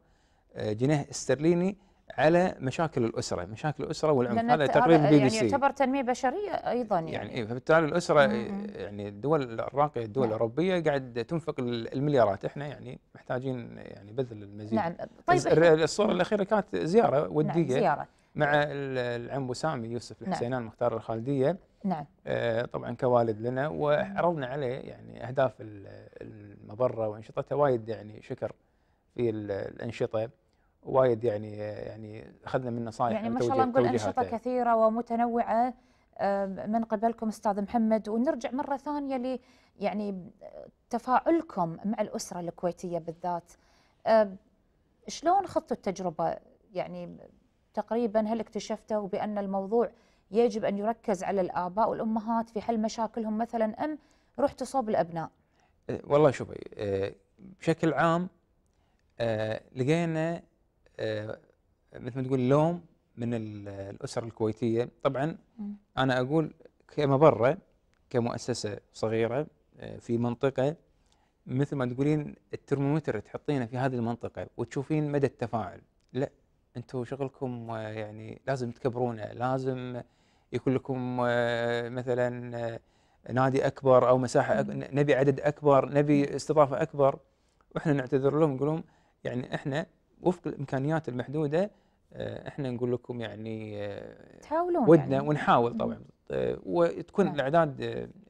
Speaker 3: آه، جنيه استرليني على مشاكل الاسره، مشاكل الاسره والعنف هذا تقرير بي بي سي يعني يعتبر
Speaker 1: تنميه بشريه ايضا يعني يعني
Speaker 3: إيه فبالتالي الاسره مم. يعني الدول الراقيه الدول نعم. الاوروبيه قاعد تنفق المليارات، احنا يعني محتاجين يعني بذل المزيد نعم طيب الصوره الاخيره كانت زياره نعم، وديه نعم زياره مع العم وسامي يوسف نعم. الحسينان نعم. مختار الخالديه نعم آه طبعا كوالد لنا وعرضنا عليه يعني اهداف المبره وانشطتها وايد يعني شكر في الانشطه وايد يعني يعني اخذنا من نصائح يعني ما شاء الله نقول انشطه يعني.
Speaker 1: كثيره ومتنوعه آه، من قبلكم استاذ محمد ونرجع مره ثانيه ل يعني تفاعلكم مع الاسره الكويتيه بالذات آه، شلون خضتوا التجربه يعني تقريبا هل اكتشفتوا بان الموضوع يجب ان يركز على الاباء والامهات في حل مشاكلهم مثلا ام رحتوا صوب الابناء؟
Speaker 3: إيه، والله شوفي إيه، بشكل عام آه، لقينا آه، مثل ما تقول لوم من الاسر الكويتيه طبعا انا اقول كمبره كمؤسسه صغيره آه، في منطقه مثل ما تقولين الترمومتر تحطينه في هذه المنطقه وتشوفين مدى التفاعل لا انتم شغلكم آه، يعني لازم تكبرونه لازم يكون لكم مثلا نادي اكبر او مساحه أكبر نبي عدد اكبر نبي استضافه اكبر واحنا نعتذر لهم نقول لهم يعني احنا وفق الامكانيات المحدوده آه، احنا نقول لكم يعني آه،
Speaker 1: تحاولون ودنا يعني. ونحاول طبعا
Speaker 3: آه، وتكون نعم. الاعداد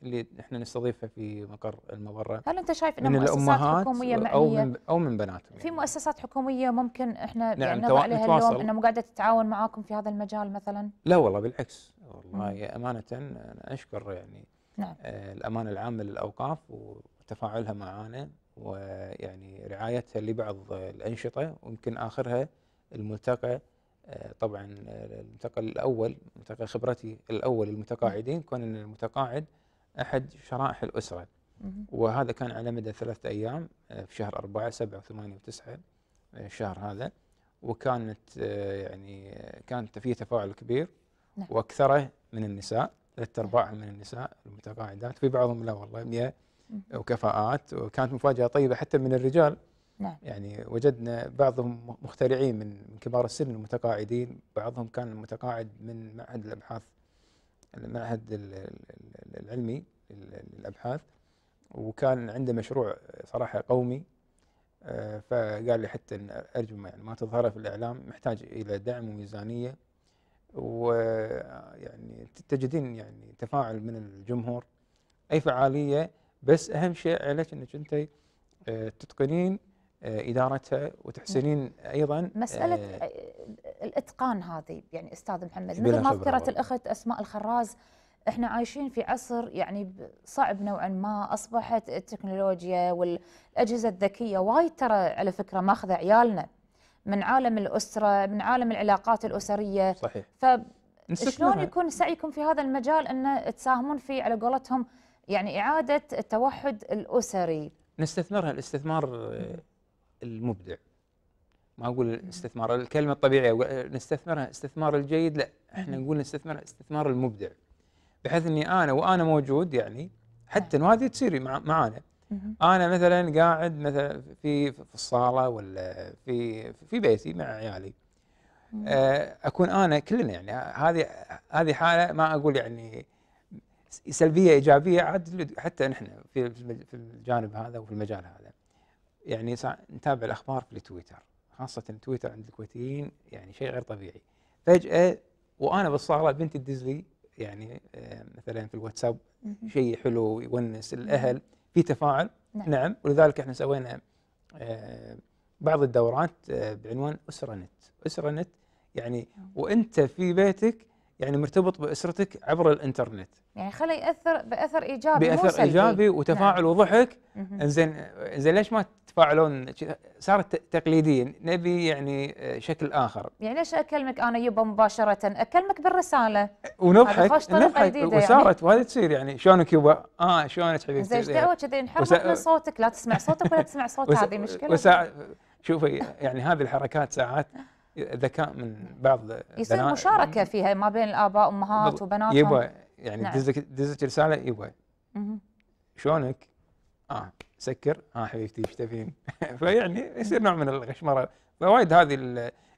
Speaker 3: اللي احنا نستضيفها في مقر المضره هل انت شايف ان مؤسسات حكوميه معنيه او من او من بناتهم في يعني.
Speaker 1: مؤسسات حكوميه ممكن احنا نعم يعني نضع عليها اللوم انه قاعده تتعاون معاكم في هذا المجال مثلا؟
Speaker 3: لا والله بالعكس والله مم. امانه انا اشكر يعني نعم. الامانه العامه للاوقاف وتفاعلها معانا ويعني رعايتها لبعض الأنشطة ويمكن آخرها الملتقى آه، طبعا آه، الملتقى الأول ملتقى خبرتي الأول المتقاعدين كون أن المتقاعد أحد شرائح الأسرة وهذا كان على مدى ثلاثة أيام آه، في شهر أربعة سبعة وثمانية وتسعة الشهر هذا وكانت يعني كان فيه تفاعل كبير نعم. واكثره من النساء ثلاث ارباعهم من النساء المتقاعدات في بعضهم لا والله 100 وكفاءات وكانت مفاجاه طيبه حتى من الرجال نعم. يعني وجدنا بعضهم مخترعين من كبار السن المتقاعدين بعضهم كان متقاعد من معهد الابحاث المعهد العلمي للابحاث وكان عنده مشروع صراحه قومي آه، فقال لي حتى ان ارجو يعني ما تظهره في الاعلام محتاج الى دعم وميزانيه ويعني تجدين يعني تفاعل من الجمهور اي فعاليه بس اهم شيء عليك انك انت آه، تتقنين آه، ادارتها وتحسنين ايضا مساله آه،,
Speaker 1: آه الاتقان هذه يعني استاذ محمد مثل ما ذكرت الاخت اسماء الخراز احنا عايشين في عصر يعني صعب نوعا ما اصبحت التكنولوجيا والاجهزه الذكيه وايد ترى على فكره ماخذه عيالنا من عالم الاسره من عالم العلاقات الاسريه صحيح ف
Speaker 3: شلون يكون
Speaker 1: سعيكم في هذا المجال ان تساهمون فيه على قولتهم يعني إعادة التوحد الأسري
Speaker 3: نستثمرها الاستثمار آه، المبدع ما أقول الاستثمار الكلمة الطبيعية آه، نستثمرها استثمار الجيد لا احنا نقول نستثمرها استثمار المبدع بحيث اني انا وانا موجود يعني حتى وهذه تصير معانا انا مثلا قاعد مثلا في في الصاله ولا في في بيتي مع عيالي آه، اكون انا كلنا يعني هذه هذه حاله ما اقول يعني سلبيه ايجابيه عاد حتى نحن في في الجانب هذا وفي المجال هذا يعني نتابع الاخبار في تويتر خاصه تويتر عند الكويتيين يعني شيء غير طبيعي فجاه وانا بالصاله بنتي تدز لي يعني آه، مثلا في الواتساب شيء حلو يونس الاهل في تفاعل نعم, نعم ولذلك احنا سوينا آه، بعض الدورات آه، بعنوان اسره نت اسره نت يعني نعم. وانت في بيتك يعني مرتبط باسرتك عبر الانترنت
Speaker 1: يعني خلى ياثر باثر ايجابي باثر ايجابي
Speaker 3: وتفاعل نعم. وضحك انزين انزين ليش ما تتفاعلون صارت تقليديه نبي يعني آه، شكل اخر
Speaker 1: يعني ليش اكلمك انا يبا مباشره اكلمك بالرساله ونضحك نضحك يعني. وصارت
Speaker 3: يعني. وهذه تصير يعني شلونك يبا اه شلونك حبيبتي زين ايش دعوه كذي انحرمت وسا... من
Speaker 1: صوتك لا تسمع صوتك ولا تسمع صوت هذه مشكله وسا...
Speaker 3: شوفي يعني هذه الحركات ساعات ذكاء من بعض يصير
Speaker 1: مشاركه فيها ما بين الاباء امهات وبناتهم يبا
Speaker 3: يعني نعم. دزك دزك رساله يبا شلونك؟ اه سكر اه حبيبتي ايش تبين؟ فيعني يصير نوع من الغشمره فوايد هذه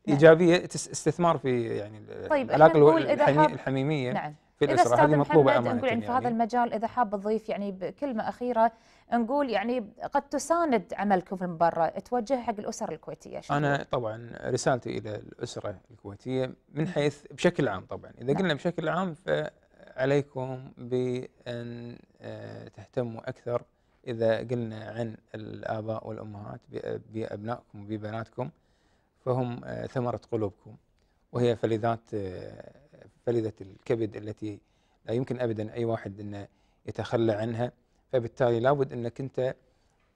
Speaker 3: الايجابيه نعم. استثمار في يعني طيب العلاقه الحمي الحميميه نعم. في الاسره هذه مطلوبه امانه نقول يعني في يعني. هذا
Speaker 1: المجال اذا حاب تضيف يعني بكلمه اخيره نقول يعني قد تساند عملكم في المبرة توجه حق الاسر الكويتيه شكرا.
Speaker 3: انا طبعا رسالتي الى الاسره الكويتيه من حيث بشكل عام طبعا اذا نعم. قلنا بشكل عام فعليكم بان آه، تهتموا اكثر اذا قلنا عن الاباء والامهات بابنائكم وببناتكم فهم آه، ثمره قلوبكم وهي فلذات آه، فلذة الكبد التي لا يمكن أبدا أي واحد أن يتخلى عنها فبالتالي لابد أنك أنت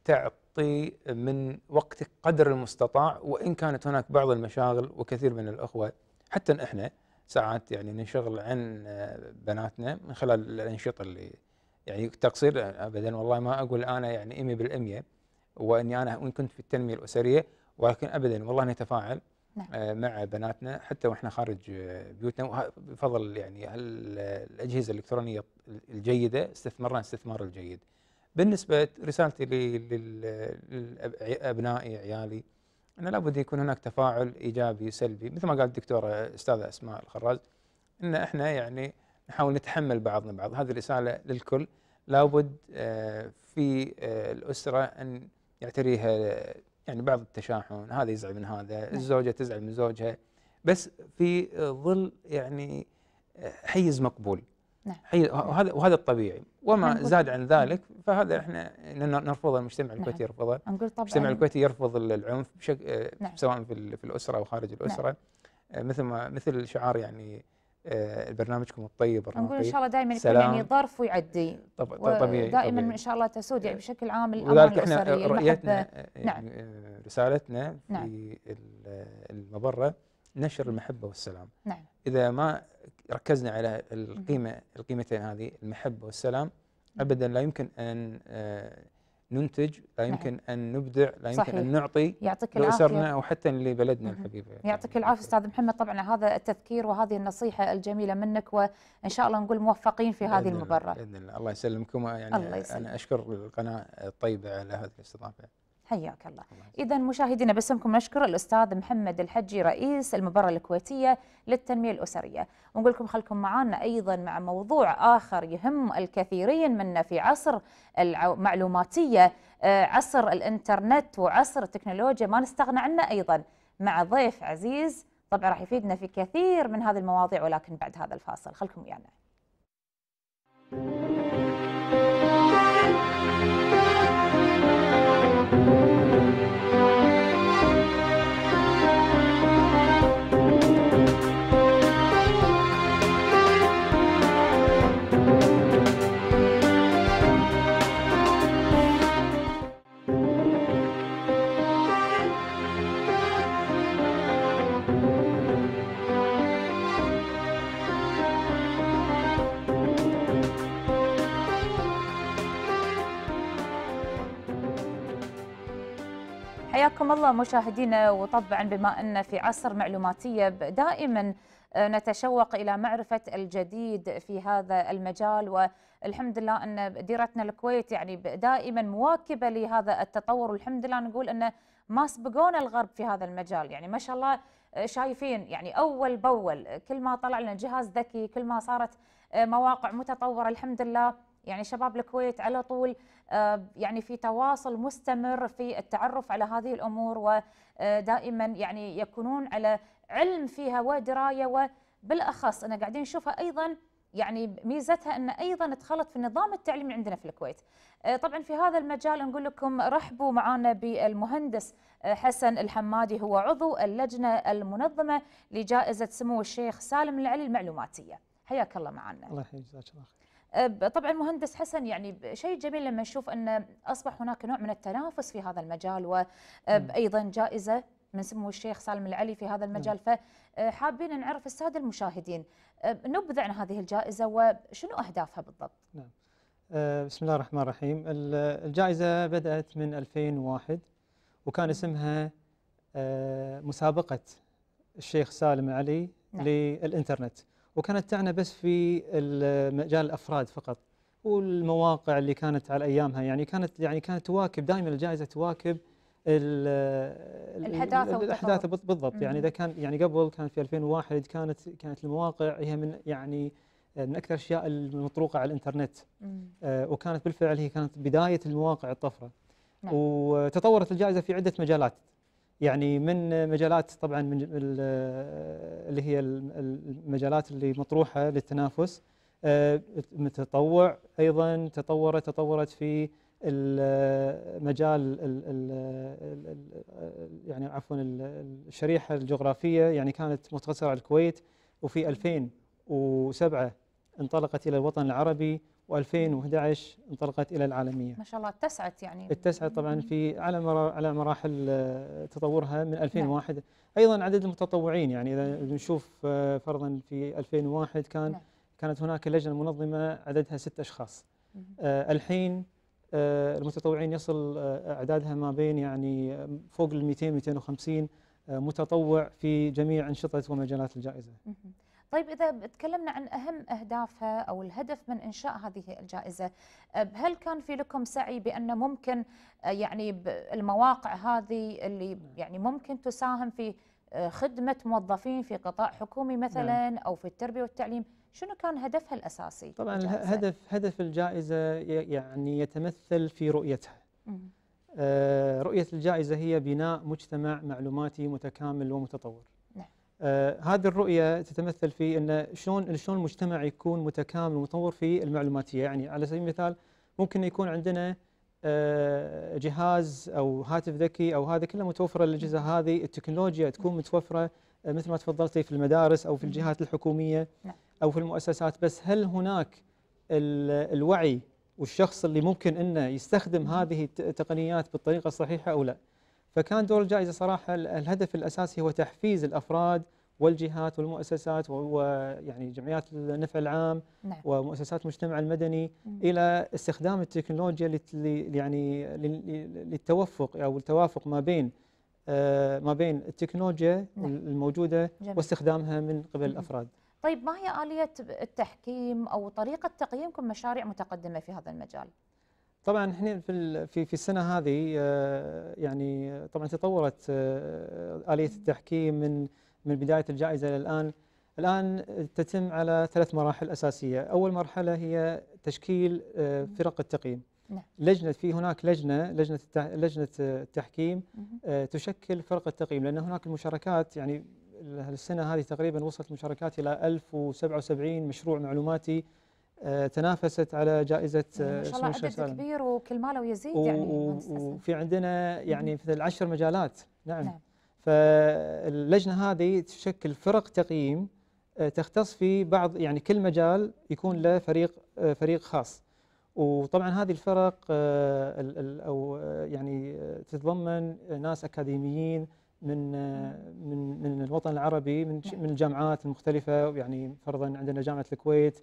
Speaker 3: تعطي من وقتك قدر المستطاع وإن كانت هناك بعض المشاغل وكثير من الأخوة حتى إحنا ساعات يعني ننشغل عن بناتنا من خلال الأنشطة اللي يعني تقصير أبدا والله ما أقول أنا يعني إمي بالأمية واني انا وان كنت في التنميه الاسريه ولكن ابدا والله نتفاعل نعم. آه، مع بناتنا حتى واحنا خارج آه، بيوتنا بفضل يعني الاجهزه الالكترونيه الجيده استثمرنا استثمار الجيد. بالنسبه رسالتي لابنائي عيالي انه لابد يكون هناك تفاعل ايجابي سلبي مثل ما قال الدكتوره استاذه اسماء الخراز ان احنا يعني نحاول نتحمل بعضنا بعض هذه رساله للكل لابد آه، في الاسره ان يعتريها يعني بعض التشاحن هذا يزعل من هذا نعم. الزوجة تزعل من زوجها بس في ظل يعني حيز مقبول نعم. وهذا وهذا الطبيعي وما نعم. زاد عن ذلك فهذا احنا نرفضه المجتمع نعم. الكويتي نعم. يرفضه نقول طبعا المجتمع الكويتي يرفض العنف بشك... نعم. سواء في, في الاسره او خارج الاسره نعم. مثل ما مثل شعار يعني آه، برنامجكم الطيب نقول ان طيب. شاء الله دائما يكون يعني
Speaker 1: ظرف ويعدي طب طبيعي دائما ان شاء الله تسود يعني آه، بشكل عام الامر احنا رؤيتنا آه، يعني، نعم
Speaker 3: رسالتنا نعم. في المبره نشر المحبه والسلام نعم اذا ما ركزنا على القيمه القيمتين هذه المحبه والسلام ابدا لا يمكن ان ننتج لا نعم. يمكن نعم. ان نبدع لا يمكن صحيح. ان نعطي يعطيك لاسرنا او حتى لبلدنا الحبيبه يعني
Speaker 1: يعطيك العافيه استاذ محمد طبعا هذا التذكير وهذه النصيحه الجميله منك وان شاء الله نقول موفقين في هذه المبرره باذن
Speaker 3: الله الله يسلمكم يعني الله يسلم. انا اشكر القناه الطيبه على هذه الاستضافه
Speaker 1: حياك الله, الله إذا مشاهدينا باسمكم نشكر الأستاذ محمد الحجي رئيس المباراة الكويتية للتنمية الأسرية ونقول لكم خلكم معنا أيضا مع موضوع آخر يهم الكثيرين منا في عصر المعلوماتية آه، عصر الإنترنت وعصر التكنولوجيا ما نستغنى عنه أيضا مع ضيف عزيز طبعا راح يفيدنا في كثير من هذه المواضيع ولكن بعد هذا الفاصل خلكم ويانا يعني. حياكم الله مشاهدينا وطبعا بما ان في عصر معلوماتيه دائما آه، نتشوق الى معرفه الجديد في هذا المجال والحمد لله ان ديرتنا الكويت يعني دائما مواكبه لهذا التطور والحمد لله نقول ان ما سبقونا الغرب في هذا المجال يعني ما شاء الله آه، شايفين يعني اول باول كل ما طلع لنا جهاز ذكي كل ما صارت آه، مواقع متطوره الحمد لله يعني شباب الكويت على طول آه، يعني في تواصل مستمر في التعرف على هذه الامور ودائما يعني يكونون على علم فيها ودرايه وبالاخص انا قاعدين نشوفها ايضا يعني ميزتها ان ايضا تخلط في النظام التعليمي عندنا في الكويت. آه، طبعا في هذا المجال نقول لكم رحبوا معنا بالمهندس آه، حسن الحمادي هو عضو اللجنه المنظمه لجائزه سمو الشيخ سالم العلي المعلوماتيه. حياك الله معنا. الله
Speaker 4: يجزاك الله خير.
Speaker 1: أه، طبعا مهندس حسن يعني شيء جميل لما نشوف ان اصبح هناك نوع من التنافس في هذا المجال وايضا أه، جائزه من سمو الشيخ سالم العلي في هذا المجال فحابين أه، نعرف الساده المشاهدين نبذه عن هذه الجائزه وشنو اهدافها بالضبط؟ نعم
Speaker 4: بسم الله الرحمن الرحيم الجائزه بدات من 2001 وكان اسمها مسابقه الشيخ سالم العلي نعم. للانترنت وكانت تعنى بس في مجال الافراد فقط والمواقع اللي كانت على ايامها يعني كانت يعني كانت تواكب دائما الجائزه تواكب الحداثه الاحداث بالضبط يعني اذا كان يعني قبل كان في 2001 كانت كانت المواقع هي من يعني من اكثر الاشياء المطروقه على الانترنت آه وكانت بالفعل هي كانت بدايه المواقع الطفره نعم. وتطورت الجائزه في عده مجالات يعني من مجالات طبعا من اللي هي المجالات اللي مطروحه للتنافس التطوع آه، ايضا تطورت تطورت في المجال يعني عفوا الشريحه الجغرافيه يعني كانت مقتصره على الكويت وفي 2007 انطلقت الى الوطن العربي و2011 انطلقت الى العالميه. ما
Speaker 1: شاء الله اتسعت يعني اتسعت طبعا
Speaker 4: في على على مراحل آه، تطورها من 2001 نعم. ايضا عدد المتطوعين يعني اذا بنشوف آه، فرضا في 2001 كان نعم. كانت هناك لجنه منظمه عددها ست اشخاص. نعم. آه الحين آه المتطوعين يصل آه اعدادها ما بين يعني فوق ال 200 250 متطوع في جميع انشطه ومجالات الجائزه. نعم.
Speaker 1: طيب إذا تكلمنا عن أهم أهدافها أو الهدف من إنشاء هذه الجائزة هل كان في لكم سعي بأن ممكن يعني المواقع هذه اللي يعني ممكن تساهم في خدمة موظفين في قطاع حكومي نعم. مثلا أو في التربية والتعليم شنو كان هدفها الأساسي؟ طبعا
Speaker 4: هدف هدف الجائزة يعني يتمثل في رؤيتها آه، رؤية الجائزة هي بناء مجتمع معلوماتي متكامل ومتطور آه، هذه الرؤيه تتمثل في ان شلون شلون المجتمع يكون متكامل ومتطور في المعلوماتيه يعني على سبيل المثال ممكن يكون عندنا آه، جهاز او هاتف ذكي او هذا كله متوفره الاجهزه هذه التكنولوجيا تكون متوفره آه، مثل ما تفضلتي في المدارس او في الجهات الحكوميه نعم. او في المؤسسات بس هل هناك الوعي والشخص اللي ممكن انه يستخدم هذه التقنيات بالطريقه الصحيحه او لا؟ فكان دور الجائزة صراحة الهدف الأساسي هو تحفيز الأفراد والجهات والمؤسسات ويعني جمعيات النفع العام نعم. ومؤسسات المجتمع المدني مم. الى استخدام التكنولوجيا يعني للتوفق او التوافق ما بين آه، ما بين التكنولوجيا نعم. الموجوده جميل. واستخدامها من قبل مم. الافراد.
Speaker 1: طيب ما هي اليه التحكيم او طريقه تقييمكم مشاريع متقدمه في هذا المجال؟
Speaker 4: طبعا احنا في في السنه هذه آه، يعني طبعا تطورت آه، اليه التحكيم من من بدايه الجائزه الى الان الان تتم على ثلاث مراحل اساسيه، اول مرحله هي تشكيل آه، فرق التقييم. نعم. لجنه في هناك لجنه لجنه لجنه التحكيم تشكل فرق التقييم لان هناك المشاركات يعني السنه هذه تقريبا وصلت المشاركات الى 1077 مشروع معلوماتي آه، تنافست على جائزه يعني ما آه، شاء الله عدد
Speaker 1: كبير وكل ماله لو يزيد يعني
Speaker 4: وفي عندنا يعني مثل عشر مجالات نعم, نعم. فاللجنه هذه تشكل فرق تقييم آه، تختص في بعض يعني كل مجال يكون له فريق فريق خاص وطبعا هذه الفرق او يعني تتضمن ناس اكاديميين من من من الوطن العربي من نعم. من الجامعات المختلفه يعني فرضا عندنا جامعه الكويت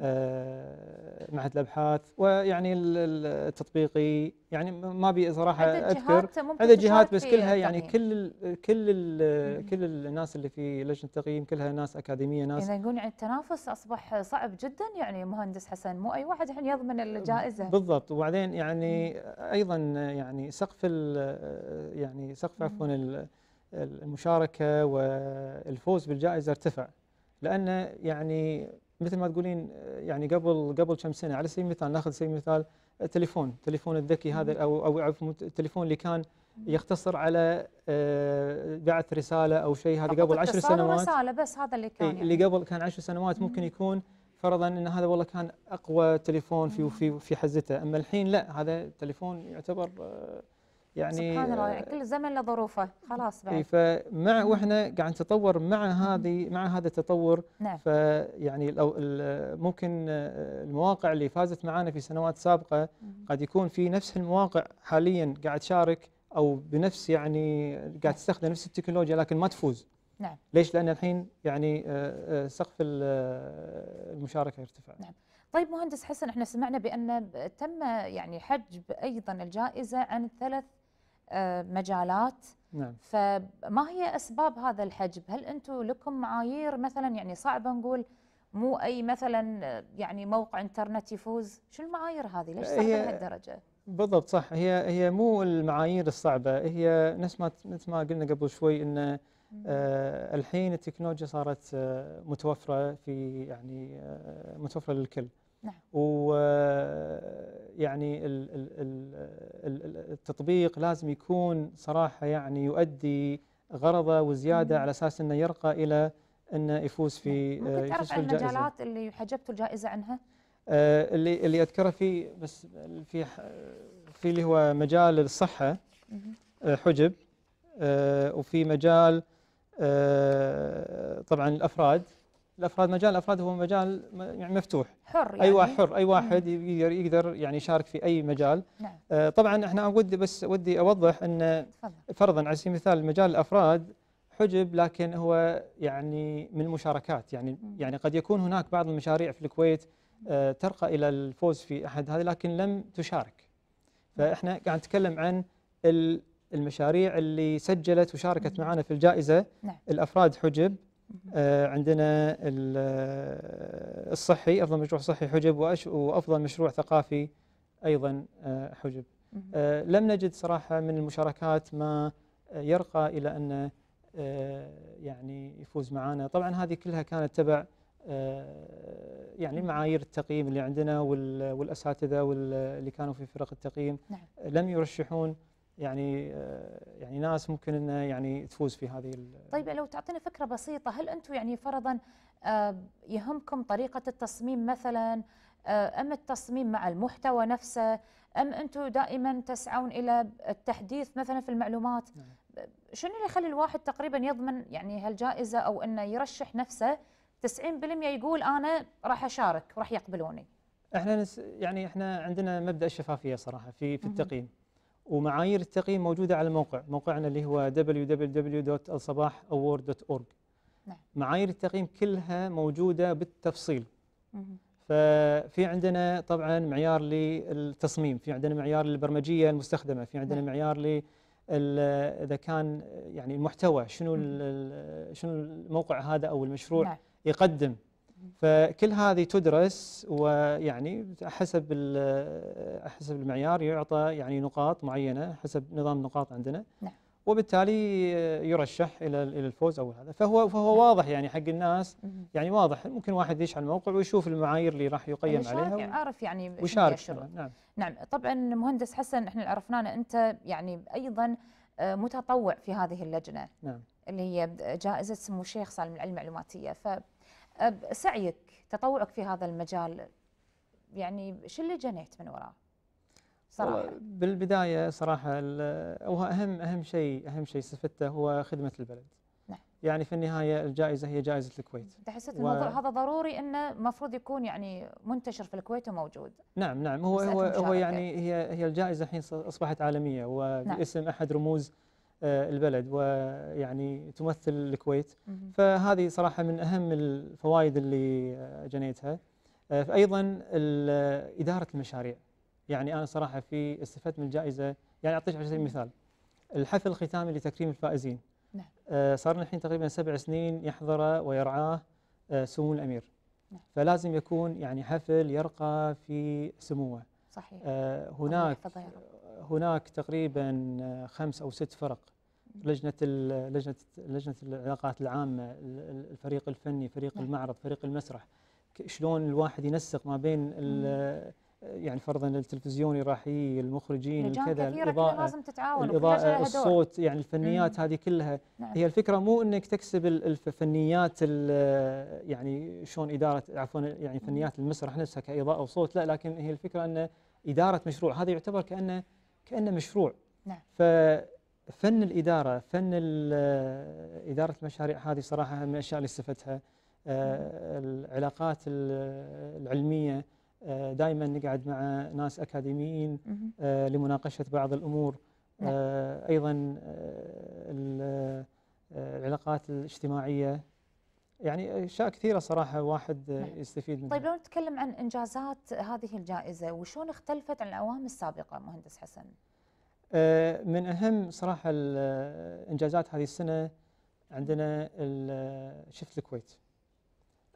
Speaker 4: آه، معهد الابحاث ويعني التطبيقي يعني ما بي صراحه اذكر هذا جهات بس كلها يعني كل الـ كل الـ كل الناس اللي في لجنه التقييم كلها ناس اكاديميه ناس اذا
Speaker 1: يقولون يعني التنافس اصبح صعب جدا يعني مهندس حسن مو اي واحد الحين يضمن الجائزه
Speaker 4: بالضبط وبعدين يعني ايضا يعني سقف يعني سقف عفوا المشاركه والفوز بالجائزه ارتفع لان يعني مثل ما تقولين يعني قبل قبل كم سنه على سبيل المثال ناخذ سبيل المثال التليفون التليفون الذكي هذا او او عفوا التليفون اللي كان يختصر على آه، بعث رساله او شيء هذا قبل عشر سنوات رساله
Speaker 1: بس هذا اللي كان يعني. اللي
Speaker 4: قبل كان عشر سنوات ممكن يكون فرضا ان هذا والله كان اقوى تليفون في في في حزته اما الحين لا هذا تليفون يعتبر آه، يعني سبحان الله يعني
Speaker 1: كل زمن له ظروفه خلاص بعد إيه،
Speaker 4: فمع واحنا قاعد نتطور مع هذه مع هذا التطور نعم فيعني ممكن آه، المواقع اللي فازت معنا في سنوات سابقه قد يكون في نفس المواقع حاليا قاعد تشارك او بنفس يعني قاعد نعم. تستخدم نفس التكنولوجيا لكن ما تفوز نعم ليش؟ لان الحين يعني آه، آه، سقف المشاركه يرتفع
Speaker 1: نعم طيب مهندس حسن احنا سمعنا بان تم يعني حجب ايضا الجائزه عن ثلاث آه، مجالات نعم. فما هي أسباب هذا الحجب هل أنتم لكم معايير مثلا يعني صعب نقول مو أي مثلا آه، يعني موقع انترنت يفوز شو المعايير هذه ليش صعبة لهالدرجة
Speaker 4: بالضبط صح هي هي مو المعايير الصعبة هي نفس ما نفس ما قلنا قبل شوي أن آه الحين التكنولوجيا صارت آه متوفرة في يعني آه متوفرة للكل نعم. ويعني التطبيق لازم يكون صراحة يعني يؤدي غرضه وزيادة مم. على أساس أنه يرقى إلى أنه يفوز في نعم. ممكن آه، تعرف عن المجالات
Speaker 1: اللي حجبتوا الجائزة عنها؟
Speaker 4: آه، اللي اللي أذكره في بس في في اللي هو مجال الصحة آه، حجب وفي مجال طبعا الأفراد الافراد مجال الافراد هو مجال يعني مفتوح حر يعني اي واحد حر اي واحد يقدر يقدر يعني يشارك في اي مجال نعم. آه، طبعا احنا ودي بس ودي اوضح ان فرضا على سبيل المثال مجال الافراد حجب لكن هو يعني من المشاركات يعني مم. يعني قد يكون هناك بعض المشاريع في الكويت آه، ترقى الى الفوز في احد هذه لكن لم تشارك فاحنا قاعد نتكلم عن المشاريع اللي سجلت وشاركت معنا في الجائزه نعم. الافراد حجب آه، عندنا آه، الصحي افضل مشروع صحي حجب وافضل مشروع ثقافي ايضا آه، حجب لم نجد صراحه من المشاركات ما يرقى الى ان يعني يفوز معنا طبعا هذه كلها كانت تبع يعني معايير التقييم اللي عندنا والاساتذه واللي كانوا في فرق التقييم نعم. لم يرشحون يعني آه، يعني ناس ممكن انها يعني تفوز في هذه
Speaker 1: طيب لو تعطينا فكره بسيطه هل انتم يعني فرضا آه، يهمكم طريقه التصميم مثلا آه، ام التصميم مع المحتوى نفسه ام انتم دائما تسعون الى التحديث مثلا في المعلومات نعم. شنو اللي يخلي الواحد تقريبا يضمن يعني هالجائزه او انه يرشح نفسه 90% يقول انا راح اشارك وراح يقبلوني
Speaker 4: احنا نس يعني احنا عندنا مبدا الشفافيه صراحه في في التقييم ومعايير التقييم موجوده على الموقع موقعنا اللي هو www.alsabahaward.org نعم. معايير التقييم كلها موجوده بالتفصيل ففي عندنا طبعا معيار للتصميم في عندنا معيار للبرمجيه المستخدمه في عندنا نعم. معيار ل اذا كان يعني المحتوى شنو شنو الموقع هذا او المشروع نعم. يقدم فكل هذه تدرس ويعني حسب حسب المعيار يعطى يعني نقاط معينه حسب نظام النقاط عندنا نعم. وبالتالي يرشح الى الى الفوز او هذا فهو فهو نعم. واضح يعني حق الناس يعني واضح ممكن واحد يدش على الموقع ويشوف المعايير اللي راح يقيم عليها
Speaker 1: عارف يعني ويشارك نعم نعم طبعا مهندس حسن احنا عرفناه انت يعني ايضا آه، متطوع في هذه اللجنه نعم اللي هي جائزه سمو الشيخ سالم العلم المعلوماتيه ف سعيك تطوعك في هذا المجال يعني شو اللي جنيت من وراه؟
Speaker 4: صراحه بالبدايه صراحه وهو اهم اهم شيء اهم شيء استفدته هو خدمه البلد نعم يعني في النهايه الجائزه هي جائزه الكويت انت حسيت و... الموضوع
Speaker 1: هذا ضروري انه المفروض يكون يعني منتشر في الكويت وموجود
Speaker 4: نعم نعم هو هو, هو يعني هي هي الجائزه الحين اصبحت عالميه نعم. وباسم نعم. احد رموز آه، البلد ويعني تمثل الكويت فهذه صراحة من أهم الفوائد اللي آه، جنيتها آه، أيضا إدارة المشاريع يعني أنا صراحة في استفدت من الجائزة يعني أعطيك على سبيل المثال الحفل الختامي لتكريم الفائزين نعم. صار لنا الحين تقريبا سبع سنين يحضره ويرعاه سمو الأمير نعم. فلازم يكون يعني حفل يرقى في سموه صحيح هناك هناك تقريبا خمس او ست فرق لجنه لجنه لجنه العلاقات العامه الفريق الفني فريق نعم. المعرض فريق المسرح شلون الواحد ينسق ما بين يعني فرضا التلفزيون راح المخرجين الكذا الاضاءه لازم تتعاون الاضاءه الصوت يعني الفنيات مم. هذه كلها نعم. هي الفكره مو انك تكسب الفنيات يعني شلون اداره عفوا يعني فنيات المسرح نفسها كاضاءه وصوت لا لكن هي الفكره ان اداره مشروع هذا يعتبر كانه كأنه مشروع نعم. ففن الإدارة فن آه، إدارة المشاريع هذه صراحة من الأشياء اللي استفدتها آه، العلاقات العلمية آه، دائما نقعد مع ناس أكاديميين لمناقشة بعض الأمور نعم. أيضا العلاقات الاجتماعية يعني اشياء كثيره صراحه واحد نعم. يستفيد منها. طيب
Speaker 1: لو نتكلم عن انجازات هذه الجائزه وشون اختلفت عن الاعوام السابقه مهندس حسن؟
Speaker 4: آه، من اهم صراحه الانجازات هذه السنه عندنا شفت الكويت.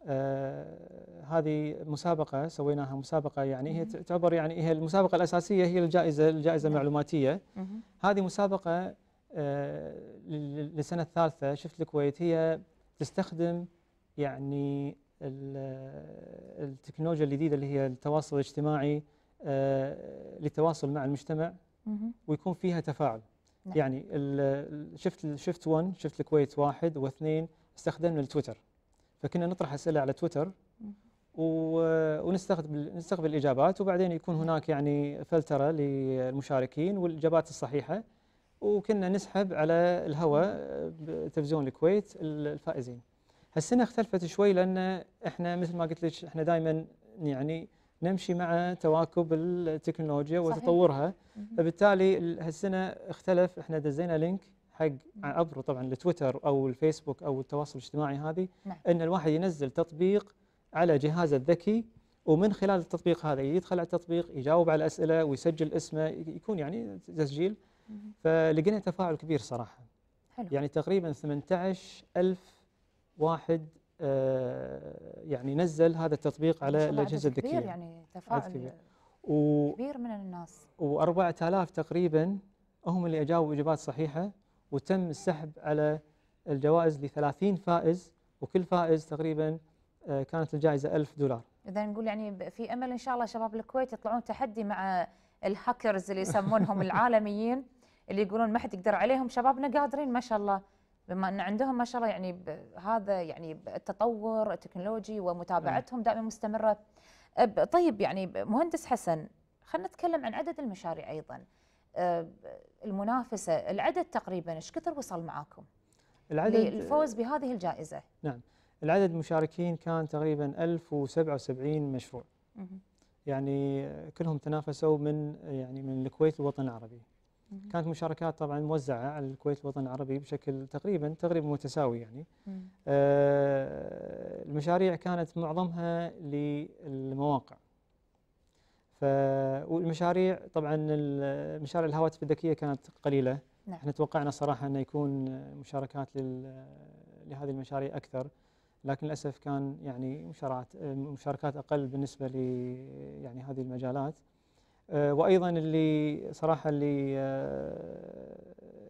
Speaker 4: آه، هذه مسابقه سويناها مسابقه يعني هي تعتبر يعني هي المسابقه الاساسيه هي الجائزه الجائزه نعم. المعلوماتيه. هذه مسابقه آه، للسنه الثالثه شفت الكويت هي تستخدم يعني التكنولوجيا الجديده اللي هي التواصل الاجتماعي آه، للتواصل مع المجتمع ويكون فيها تفاعل نعم. يعني شفت شفت 1 شفت الكويت واحد واثنين استخدمنا التويتر فكنا نطرح اسئله على تويتر ونستقبل نستقبل الاجابات وبعدين يكون هناك يعني فلتره للمشاركين والاجابات الصحيحه وكنا نسحب على الهواء بتلفزيون آه، الكويت الفائزين هالسنه اختلفت شوي لان احنا مثل ما قلت لك احنا دائما يعني نمشي مع تواكب التكنولوجيا صحيح. وتطورها فبالتالي هالسنه اختلف احنا دزينا لينك حق عبر طبعا التويتر او الفيسبوك او التواصل الاجتماعي هذه نعم. ان الواحد ينزل تطبيق على جهازه الذكي ومن خلال التطبيق هذا يدخل على التطبيق يجاوب على الاسئله ويسجل اسمه يكون يعني تسجيل فلقينا تفاعل كبير صراحه حلو. يعني تقريبا 18000 واحد آه يعني نزل هذا التطبيق إيه، على الاجهزه الذكيه كبير يعني تفاعل كبير. و
Speaker 1: كبير من الناس
Speaker 4: و4000 تقريبا هم اللي اجابوا اجابات صحيحه وتم السحب على الجوائز ل 30 فائز وكل فائز تقريبا آه، كانت الجائزه 1000 دولار
Speaker 1: اذا نقول يعني في امل ان شاء الله شباب الكويت يطلعون تحدي مع الهاكرز اللي يسمونهم العالميين اللي يقولون ما حد يقدر عليهم شبابنا قادرين ما شاء الله بما ان عندهم ما شاء الله يعني هذا يعني التطور التكنولوجي ومتابعتهم دائما مستمره طيب يعني مهندس حسن خلينا نتكلم عن عدد المشاريع ايضا المنافسه العدد تقريبا ايش كثر وصل معاكم
Speaker 4: العدد للفوز
Speaker 1: بهذه الجائزه
Speaker 4: نعم العدد المشاركين كان تقريبا 1077 مشروع يعني كلهم تنافسوا من يعني من الكويت الوطن العربي كانت مشاركات طبعا موزعه على الكويت الوطن العربي بشكل تقريبا تقريبا متساوي يعني آه المشاريع كانت معظمها للمواقع والمشاريع طبعا مشاريع الهواتف الذكيه كانت قليله نعم. احنا توقعنا صراحه انه يكون مشاركات لهذه المشاريع اكثر لكن للاسف كان يعني مشاركات اقل بالنسبه ل يعني هذه المجالات آه، وايضا اللي صراحه اللي آه،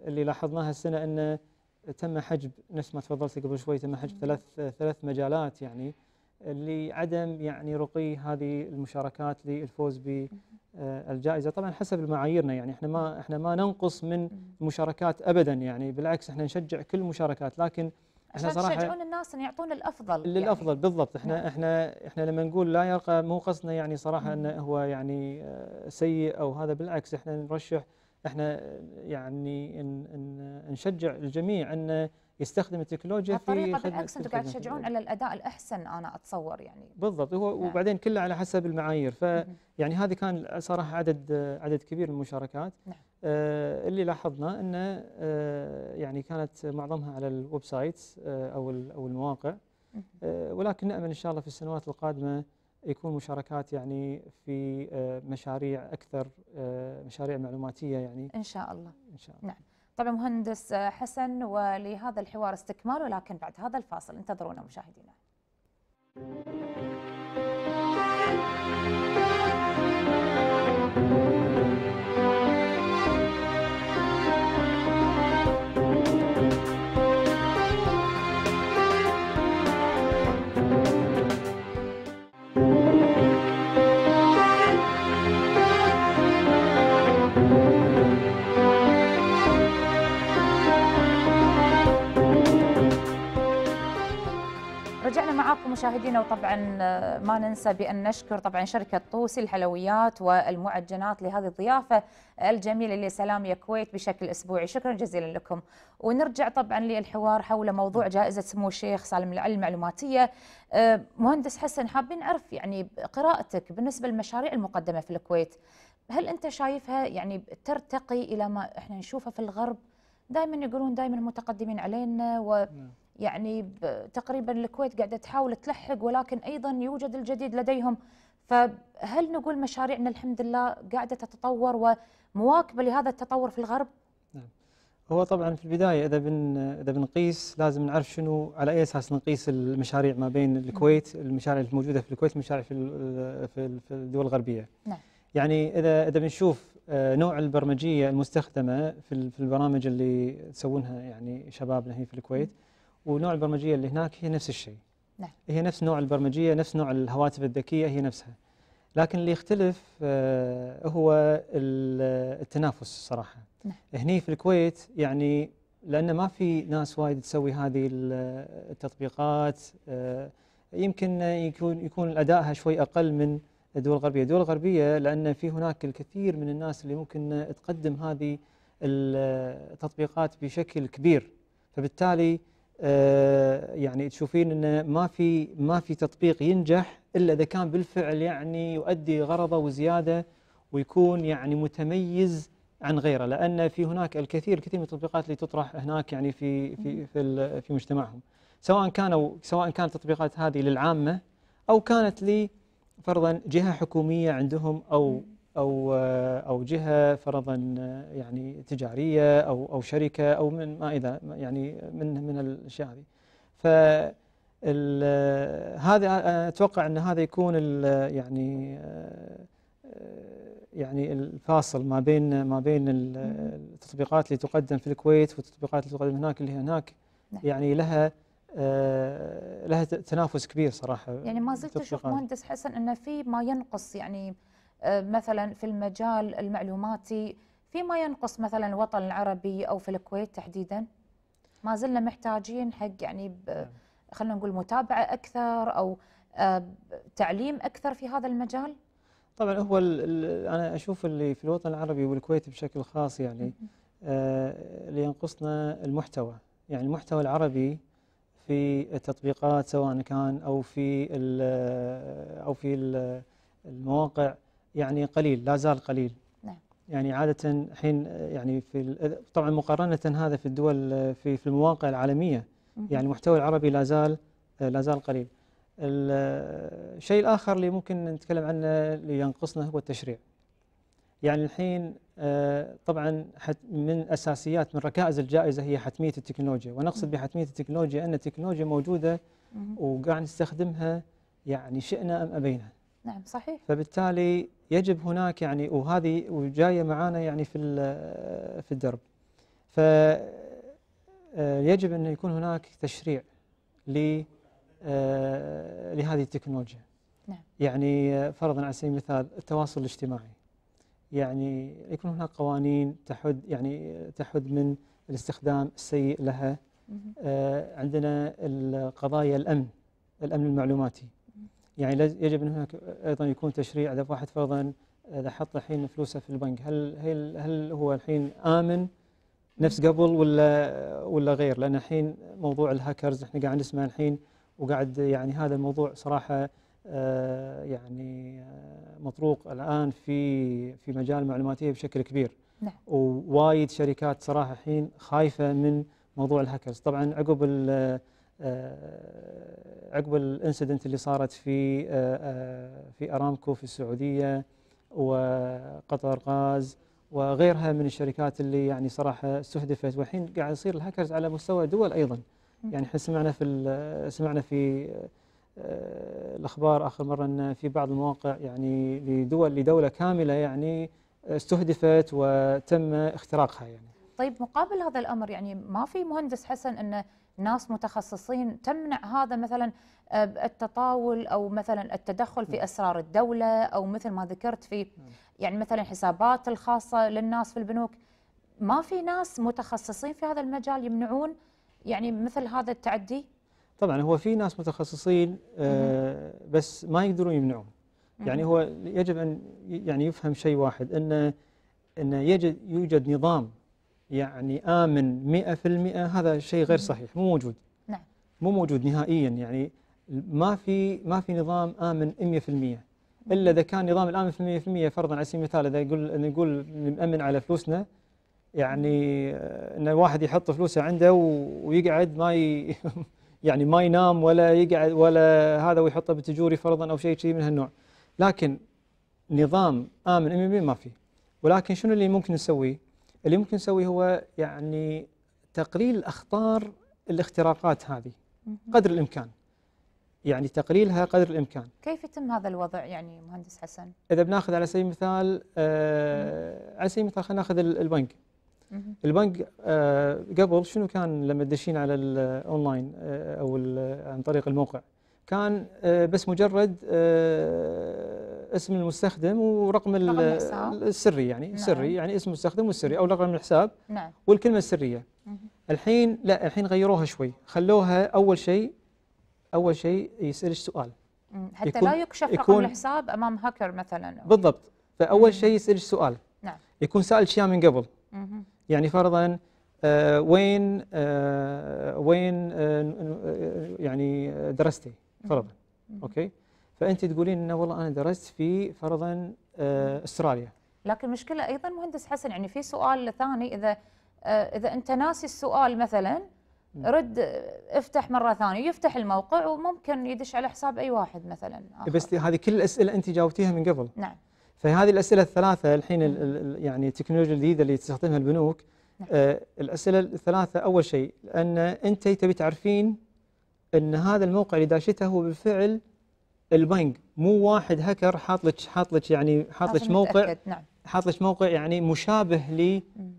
Speaker 4: اللي لاحظناها السنه انه تم حجب نفس ما تفضلت قبل شوي تم حجب ثلاث ثلاث مجالات يعني لعدم يعني رقي هذه المشاركات للفوز بالجائزه آه، طبعا حسب معاييرنا يعني احنا ما احنا ما ننقص من المشاركات ابدا يعني بالعكس احنا نشجع كل المشاركات لكن احنا صراحه تشجعون
Speaker 1: الناس ان يعطون الافضل للافضل يعني. بالضبط احنا نعم.
Speaker 4: احنا احنا لما نقول لا يرقى مو قصدنا يعني صراحه انه هو يعني آه، سيء او هذا بالعكس احنا نرشح احنا آه، يعني إن إن آه، نشجع الجميع انه يستخدم التكنولوجيا في الطريقه بالعكس انتم قاعد تشجعون
Speaker 1: على الاداء الاحسن انا اتصور يعني
Speaker 4: بالضبط هو نعم. وبعدين كله على حسب المعايير فيعني هذه كان صراحه عدد عدد كبير من المشاركات نعم. آه، اللي لاحظنا انه آه، يعني كانت معظمها على الويب سايت آه، او او المواقع ولكن نامل ان شاء الله في السنوات القادمه يكون مشاركات يعني في مشاريع اكثر مشاريع معلوماتيه يعني ان شاء الله ان
Speaker 1: شاء الله نعم طبعا مهندس حسن ولهذا الحوار استكمال ولكن بعد هذا الفاصل انتظرونا مشاهدينا. رجعنا معاكم مشاهدينا وطبعا آه، ما ننسى بان نشكر طبعا شركه طوسي الحلويات والمعجنات لهذه الضيافه الجميله يا كويت بشكل اسبوعي، شكرا جزيلا لكم. ونرجع طبعا للحوار حول موضوع جائزه سمو الشيخ سالم العلم المعلوماتيه. آه، مهندس حسن حابين نعرف يعني قراءتك بالنسبه للمشاريع المقدمه في الكويت، هل انت شايفها يعني ترتقي الى ما احنا نشوفه في الغرب؟ دائما يقولون دائما متقدمين علينا و نعم. يعني تقريبا الكويت قاعده تحاول تلحق ولكن ايضا يوجد الجديد لديهم فهل نقول مشاريعنا الحمد لله قاعده تتطور ومواكبه لهذا التطور في الغرب؟ نعم.
Speaker 4: هو طبعا في البدايه اذا بن اذا بنقيس لازم نعرف شنو على اي اساس نقيس المشاريع ما بين الكويت المشاريع الموجوده في الكويت المشاريع في في الدول الغربيه. نعم. يعني اذا اذا بنشوف آه، نوع البرمجيه المستخدمه في البرامج اللي تسوونها يعني شبابنا هنا في الكويت. ونوع البرمجيه اللي هناك هي نفس الشيء نعم هي نفس نوع البرمجيه نفس نوع الهواتف الذكيه هي نفسها لكن اللي يختلف آه، هو التنافس صراحه نعم. هني في الكويت يعني لان ما في ناس وايد تسوي هذه التطبيقات آه، يمكن يكون يكون ادائها شوي اقل من الدول الغربيه، الدول الغربيه لان في هناك الكثير من الناس اللي ممكن تقدم هذه التطبيقات بشكل كبير فبالتالي آه، يعني تشوفين انه ما في ما في تطبيق ينجح الا اذا كان بالفعل يعني يؤدي غرضه وزياده ويكون يعني متميز عن غيره لان في هناك الكثير الكثير من التطبيقات اللي تطرح هناك يعني في في في, في مجتمعهم سواء كانوا سواء كانت التطبيقات هذه للعامه او كانت لفرضا جهه حكوميه عندهم او أو أو جهة فرضا يعني تجارية أو أو شركة أو من ما إذا يعني من من الأشياء هذه ف هذا أتوقع أن هذا يكون يعني يعني الفاصل ما بين ما بين التطبيقات اللي تقدم في الكويت والتطبيقات اللي تقدم هناك اللي هناك نعم. يعني لها لها تنافس كبير صراحه
Speaker 5: يعني ما زلت اشوف مهندس
Speaker 1: حسن انه في ما ينقص يعني آه، مثلا في المجال المعلوماتي فيما ينقص مثلا الوطن العربي او في الكويت تحديدا ما زلنا محتاجين حق يعني نعم. خلينا نقول متابعه اكثر او آه، تعليم اكثر في هذا المجال
Speaker 4: طبعا هو انا اشوف اللي في الوطن العربي والكويت بشكل خاص يعني آه، اللي ينقصنا المحتوى يعني المحتوى العربي في التطبيقات سواء كان او في او في المواقع يعني قليل لا زال قليل نعم. يعني عادة حين يعني في طبعا مقارنة هذا في الدول في في المواقع العالمية يعني المحتوى العربي لا زال لا زال قليل. الشيء الآخر اللي ممكن نتكلم عنه اللي ينقصنا هو التشريع. يعني الحين آه، طبعا من اساسيات من ركائز الجائزه هي حتميه التكنولوجيا ونقصد بحتميه التكنولوجيا ان التكنولوجيا موجوده وقاعد نستخدمها يعني شئنا ام ابينا نعم صحيح فبالتالي يجب هناك يعني وهذه وجايه معانا يعني في في الدرب ف آه، يجب أن يكون هناك تشريع ل آه، لهذه التكنولوجيا نعم. يعني آه، فرضا على سبيل المثال التواصل الاجتماعي يعني يكون هناك قوانين تحد يعني تحد من الاستخدام السيء لها عندنا القضايا الامن الامن المعلوماتي يعني يجب أن هناك أيضا يكون تشريع إذا واحد فرضا إذا حط الحين فلوسه في البنك هل هل هل هو الحين آمن نفس قبل ولا ولا غير لأن الحين موضوع الهاكرز احنا قاعد نسمع الحين وقاعد يعني هذا الموضوع صراحة آه، يعني آه، مطروق الآن في في مجال المعلوماتية بشكل كبير نعم. ووايد شركات صراحة الحين خايفة من موضوع الهاكرز طبعا عقب آه، عقب الانسيدنت اللي صارت في آه، آه، في ارامكو في السعوديه وقطر غاز وغيرها من الشركات اللي يعني صراحه استهدفت والحين قاعد يصير الهاكرز على مستوى دول ايضا يعني احنا سمعنا في سمعنا في الاخبار اخر مره ان في بعض المواقع يعني لدول لدوله كامله يعني استهدفت وتم اختراقها يعني
Speaker 1: طيب مقابل هذا الامر يعني ما في مهندس حسن انه ناس متخصصين تمنع هذا مثلا آه، التطاول او مثلا التدخل في اسرار الدوله او مثل ما ذكرت في يعني مثلا حسابات الخاصه للناس في البنوك ما في ناس متخصصين في هذا المجال يمنعون يعني مثل هذا التعدي
Speaker 4: طبعا هو في ناس متخصصين آه بس ما يقدرون يمنعون يعني هو يجب ان يعني يفهم شيء واحد ان ان يجد يوجد نظام يعني آمن مئة في المئة هذا شيء غير صحيح مو موجود نعم مو موجود نهائيا يعني ما في ما في نظام آمن 100% إلا إذا كان نظام الآمن 100% فرضا على سبيل المثال إذا يقول نقول نأمن على فلوسنا يعني ان الواحد يحط فلوسه عنده ويقعد ما ي... يعني ما ينام ولا يقعد ولا هذا ويحطه بتجوري فرضا او شيء شيء من هالنوع لكن نظام امن 100% ما في ولكن شنو اللي ممكن نسويه؟ اللي ممكن نسويه هو يعني تقليل أخطار الاختراقات هذه قدر الإمكان يعني تقليلها قدر الإمكان
Speaker 1: كيف يتم هذا الوضع يعني مهندس حسن؟
Speaker 4: إذا بناخذ على سبيل المثال آه على سبيل المثال خلينا ناخذ البنك البنك آه قبل شنو كان لما تدشين على الاونلاين آه او عن طريق الموقع كان آه بس مجرد آه، اسم المستخدم ورقم السري يعني نعم. سري يعني اسم المستخدم والسري او رقم الحساب نعم. والكلمه السريه مه. الحين لا الحين غيروها شوي خلوها اول شيء اول شيء يسالش سؤال
Speaker 1: حتى يكون لا يكشف يكون رقم الحساب امام هاكر مثلا
Speaker 4: بالضبط فاول مه. شيء يسالك سؤال نعم. يكون سال اياه من قبل مه. يعني فرضا آه وين آه وين آه يعني درستي فرضا اوكي فانت تقولين انه والله انا درست في فرضا آه، استراليا
Speaker 1: لكن مشكله ايضا مهندس حسن يعني في سؤال ثاني اذا آه، اذا انت ناسي السؤال مثلا رد آه، افتح مره ثانيه يفتح الموقع وممكن يدش على حساب اي واحد مثلا آخر.
Speaker 4: بس هذه كل الاسئله انت جاوبتيها من قبل نعم فهذه الاسئله الثلاثه الحين الـ الـ يعني التكنولوجيا الجديده اللي تستخدمها البنوك نعم. آه الاسئله الثلاثه اول شيء ان انت تبي تعرفين ان هذا الموقع اللي داشته هو بالفعل البنك مو واحد هكر حاط لك حاط لك يعني حاط لك موقع نعم. حاط لك موقع يعني مشابه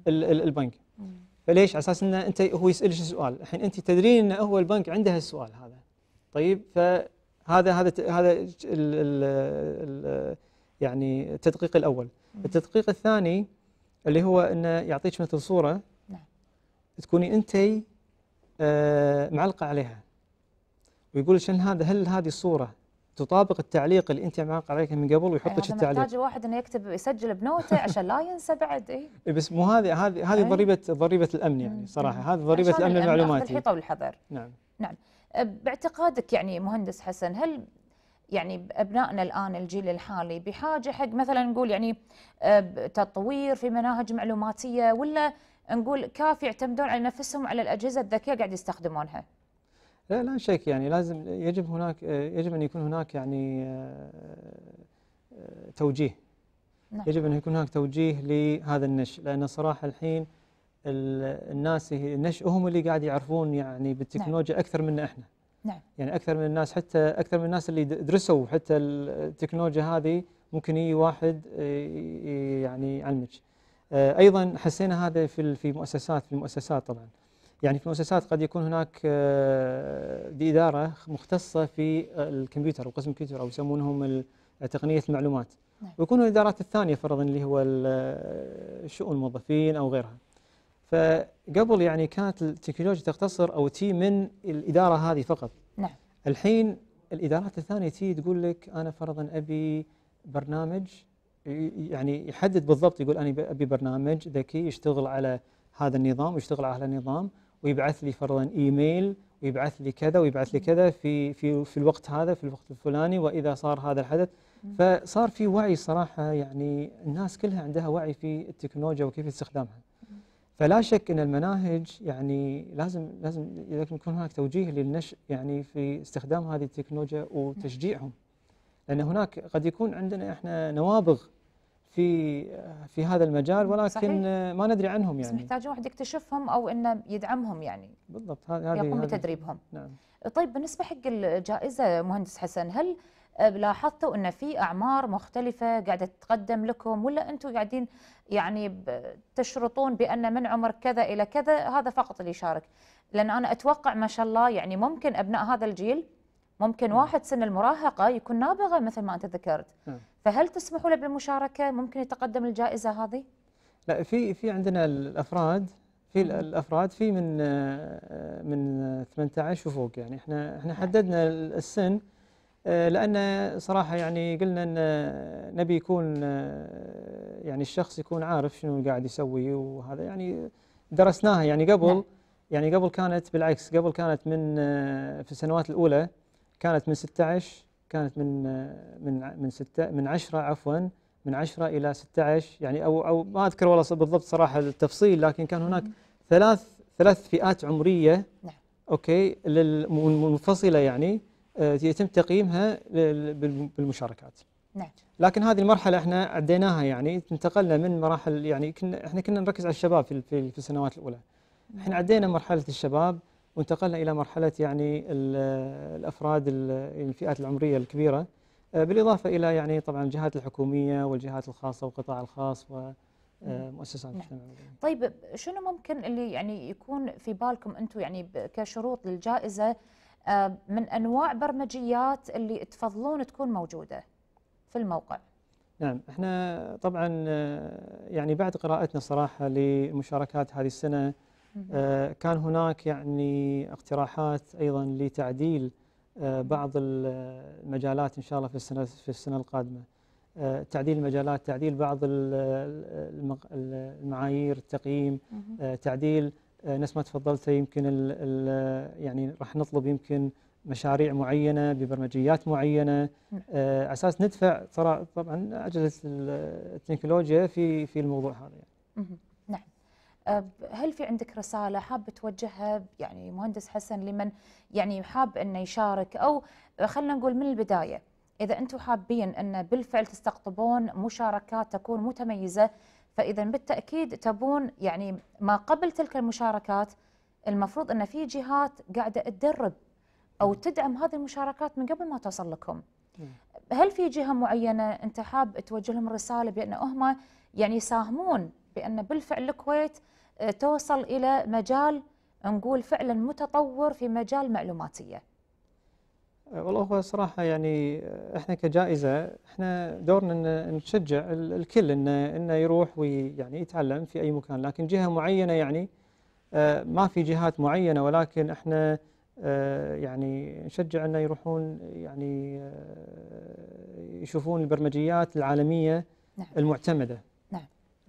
Speaker 4: للبنك فليش على اساس انه انت هو يسالك سؤال الحين انت تدرين انه هو البنك عنده السؤال هذا طيب فهذا هذا هذا الـ الـ الـ يعني التدقيق الاول التدقيق الثاني اللي هو انه يعطيك مثل صوره نعم. تكوني انت آه، معلقه عليها ويقول لك هذا هل هذه الصوره تطابق التعليق اللي انت معاق عليك من قبل ويحط لك يعني التعليق يحتاج
Speaker 1: واحد انه يكتب يسجل بنوته عشان لا ينسى بعد اي
Speaker 4: بس مو هذه هذه هذه ضريبه ضريبه الامن يعني صراحه هذه ضريبه الامن المعلوماتي الحيطه والحذر نعم
Speaker 1: نعم أه، باعتقادك يعني مهندس حسن هل يعني ابنائنا الان الجيل الحالي بحاجه حق مثلا نقول يعني أه، تطوير في مناهج معلوماتيه ولا نقول كافي يعتمدون على نفسهم على الاجهزه الذكيه قاعد يستخدمونها؟
Speaker 4: لا لا شك يعني لازم يجب هناك يجب ان يكون هناك يعني آه، توجيه نعم. يجب ان يكون هناك توجيه لهذا النشء لان صراحه الحين الناس النش هم اللي قاعد يعرفون يعني بالتكنولوجيا نعم. اكثر منا احنا نعم يعني اكثر من الناس حتى اكثر من الناس اللي درسوا حتى التكنولوجيا هذه ممكن يجي واحد آه، يعني يعلمك آه، ايضا حسينا هذا في في مؤسسات في المؤسسات طبعا يعني في مؤسسات قد يكون هناك آه، إدارة مختصة في الكمبيوتر وقسم الكمبيوتر أو يسمونهم آه، تقنية المعلومات نعم. ويكون الإدارات الثانية فرضا اللي هو آه، شؤون الموظفين أو غيرها فقبل يعني كانت التكنولوجيا تقتصر أو تي من الإدارة هذه فقط نعم. الحين الإدارات الثانية تي تقول لك أنا فرضا أبي برنامج يعني يحدد بالضبط يقول أنا أبي برنامج ذكي يشتغل على هذا النظام ويشتغل على هذا النظام ويبعث لي فرضا ايميل ويبعث لي كذا ويبعث لي كذا في في في الوقت هذا في الوقت الفلاني واذا صار هذا الحدث فصار في وعي صراحه يعني الناس كلها عندها وعي في التكنولوجيا وكيف استخدامها. فلا شك ان المناهج يعني لازم لازم يكون هناك توجيه للنشء يعني في استخدام هذه التكنولوجيا وتشجيعهم. لان هناك قد يكون عندنا احنا نوابغ في في هذا المجال ولكن صحيح. ما ندري عنهم يعني بس محتاجين
Speaker 1: واحد يكتشفهم او انه يدعمهم يعني
Speaker 4: بالضبط هذه يقوم بتدريبهم
Speaker 1: نعم طيب بالنسبه حق الجائزه مهندس حسن هل لاحظتوا ان في اعمار مختلفه قاعده تتقدم لكم ولا انتم قاعدين يعني تشرطون بان من عمر كذا الى كذا هذا فقط اللي يشارك لان انا اتوقع ما شاء الله يعني ممكن ابناء هذا الجيل ممكن واحد سن المراهقة يكون نابغة مثل ما أنت ذكرت فهل تسمحوا له بالمشاركة ممكن يتقدم الجائزة هذه؟
Speaker 4: لا في في عندنا الأفراد في الأفراد في من آه، من 18 وفوق يعني احنا احنا نعم. حددنا السن آه، لأن صراحة يعني قلنا أن نبي يكون آه، يعني الشخص يكون عارف شنو قاعد يسوي وهذا يعني درسناها يعني قبل نعم. يعني قبل كانت بالعكس قبل كانت من في السنوات الأولى كانت من 16 كانت من من من 6 من 10 عفوا من 10 الى 16 يعني او او ما اذكر والله بالضبط صراحه التفصيل لكن كان هناك ثلاث ثلاث فئات عمريه نعم اوكي منفصله يعني آه، يتم تقييمها بالمشاركات نعم لكن هذه المرحله احنا عديناها يعني انتقلنا من مراحل يعني كنا احنا كنا نركز على الشباب في في السنوات الاولى احنا نعم. عدينا مرحله الشباب وانتقلنا إلى مرحلة يعني الأفراد يعني الفئات العمرية الكبيرة آه، بالإضافة إلى يعني طبعا الجهات الحكومية والجهات الخاصة والقطاع الخاص و آه، مؤسسات نعم.
Speaker 1: طيب شنو ممكن اللي يعني يكون في بالكم انتم يعني كشروط للجائزه آه، من انواع برمجيات اللي تفضلون تكون موجوده في الموقع؟
Speaker 4: نعم احنا طبعا يعني بعد قراءتنا صراحه لمشاركات هذه السنه آه، كان هناك يعني اقتراحات أيضا لتعديل آه، بعض المجالات إن شاء الله في السنة في السنة القادمة آه، تعديل المجالات تعديل بعض المعايير التقييم تعديل نفس ما تفضلت يمكن يعني راح نطلب يمكن مشاريع معينه ببرمجيات معينه على اساس ندفع ترى طبعا اجهزه التكنولوجيا في في الموضوع هذا
Speaker 1: يعني. هل في عندك رسالة حاب توجهها يعني مهندس حسن لمن يعني حاب أنه يشارك أو خلينا نقول من البداية إذا أنتم حابين أن بالفعل تستقطبون مشاركات تكون متميزة فإذا بالتأكيد تبون يعني ما قبل تلك المشاركات المفروض أن في جهات قاعدة تدرب أو تدعم هذه المشاركات من قبل ما توصل لكم هل في جهة معينة أنت حاب توجه لهم رسالة بأن هم يعني يساهمون بأن بالفعل الكويت آه، توصل إلى مجال نقول فعلا متطور في مجال معلوماتية
Speaker 4: آه، والله هو صراحة يعني آه، احنا كجائزة احنا دورنا ان نشجع الكل انه انه يروح ويعني يتعلم في اي مكان لكن جهة معينة يعني ما في جهات معينة ولكن احنا يعني نشجع انه يروحون يعني يشوفون البرمجيات العالمية نعم. المعتمدة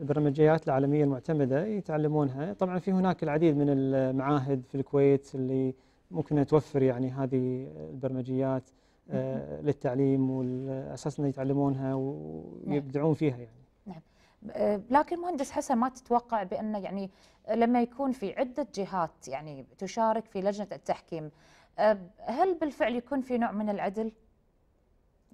Speaker 4: البرمجيات العالمية المعتمدة يتعلمونها طبعا في هناك العديد من المعاهد في الكويت اللي ممكن توفر يعني هذه البرمجيات آه، للتعليم والأساس أنه يتعلمونها ويبدعون نعم. فيها يعني
Speaker 1: نعم آه، لكن مهندس حسن ما تتوقع بأن يعني لما يكون في عدة جهات يعني تشارك في لجنة التحكيم آه، هل بالفعل يكون في نوع من العدل؟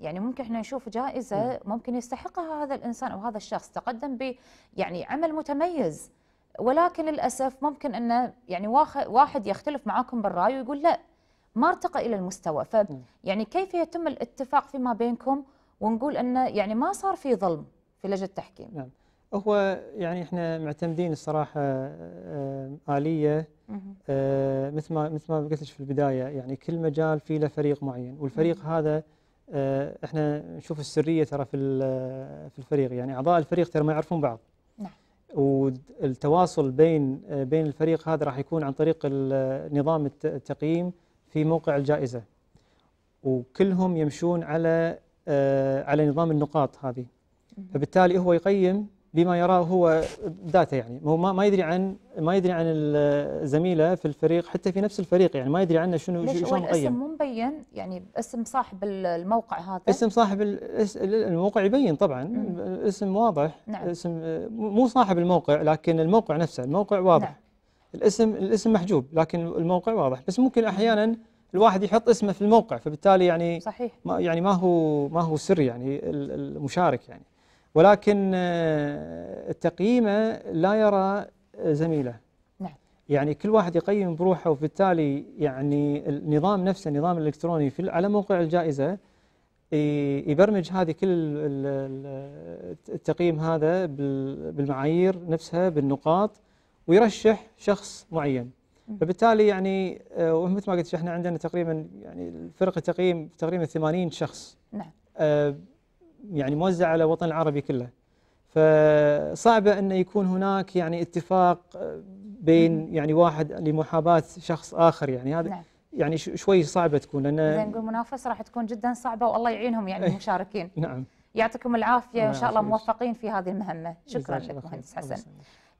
Speaker 1: يعني ممكن احنا نشوف جائزه ممكن يستحقها هذا الانسان او هذا الشخص تقدم ب يعني عمل متميز ولكن للاسف ممكن انه يعني واحد يختلف معاكم بالراي ويقول لا ما ارتقى الى المستوى ف يعني كيف يتم الاتفاق فيما بينكم ونقول انه يعني ما صار في ظلم في لجنه التحكيم نعم
Speaker 4: هو يعني احنا معتمدين الصراحه آه، اليه آه، مثل ما مثل ما قلت في البدايه يعني كل مجال فيه له فريق معين والفريق هذا آه، احنا نشوف السريه ترى في آه، في الفريق يعني اعضاء الفريق ترى ما يعرفون بعض نعم والتواصل بين آه، بين الفريق هذا راح يكون عن طريق نظام التقييم في موقع الجائزه وكلهم يمشون على على نظام النقاط هذه فبالتالي هو يقيم بما يراه هو ذاته يعني هو ما يدري عن ما يدري عن زميله في الفريق حتى في نفس الفريق يعني ما يدري عنه شنو شنو مقيم الاسم مو
Speaker 1: مبين يعني اسم صاحب الموقع هذا
Speaker 4: اسم صاحب الموقع يبين طبعا اسم واضح نعم. اسم مو صاحب الموقع لكن الموقع نفسه الموقع واضح نعم. الاسم الاسم محجوب لكن الموقع واضح بس ممكن احيانا الواحد يحط اسمه في الموقع فبالتالي يعني صحيح ما يعني ما هو ما هو سر يعني المشارك يعني ولكن آه، تقييمه لا يرى آه، زميله نعم. يعني كل واحد يقيم بروحه وبالتالي يعني النظام نفسه النظام الالكتروني في على موقع الجائزه يبرمج هذه كل التقييم هذا بالمعايير نفسها بالنقاط ويرشح شخص معين فبالتالي يعني آه، مثل ما قلت احنا عندنا تقريبا يعني فرق التقييم تقريبا 80 شخص نعم يعني موزعة على الوطن العربي كله فصعبة أن يكون هناك يعني اتفاق آه، بين يعني واحد لمحاباة شخص آخر يعني هذا نعم. يعني شوي صعبة تكون لأن زين نقول
Speaker 1: منافسة راح تكون جدا صعبة والله يعينهم يعني إيه. المشاركين نعم يعطيكم العافية وإن شاء الله موفقين في هذه المهمة شكرا لك مهندس حسن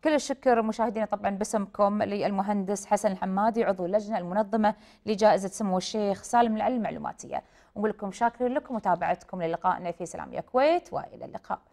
Speaker 1: كل الشكر مشاهدينا طبعا باسمكم للمهندس حسن الحمادي عضو اللجنة المنظمة لجائزة سمو الشيخ سالم العلم المعلوماتية نقول لكم شاكرين لكم متابعتكم للقائنا في سلام يا كويت والى اللقاء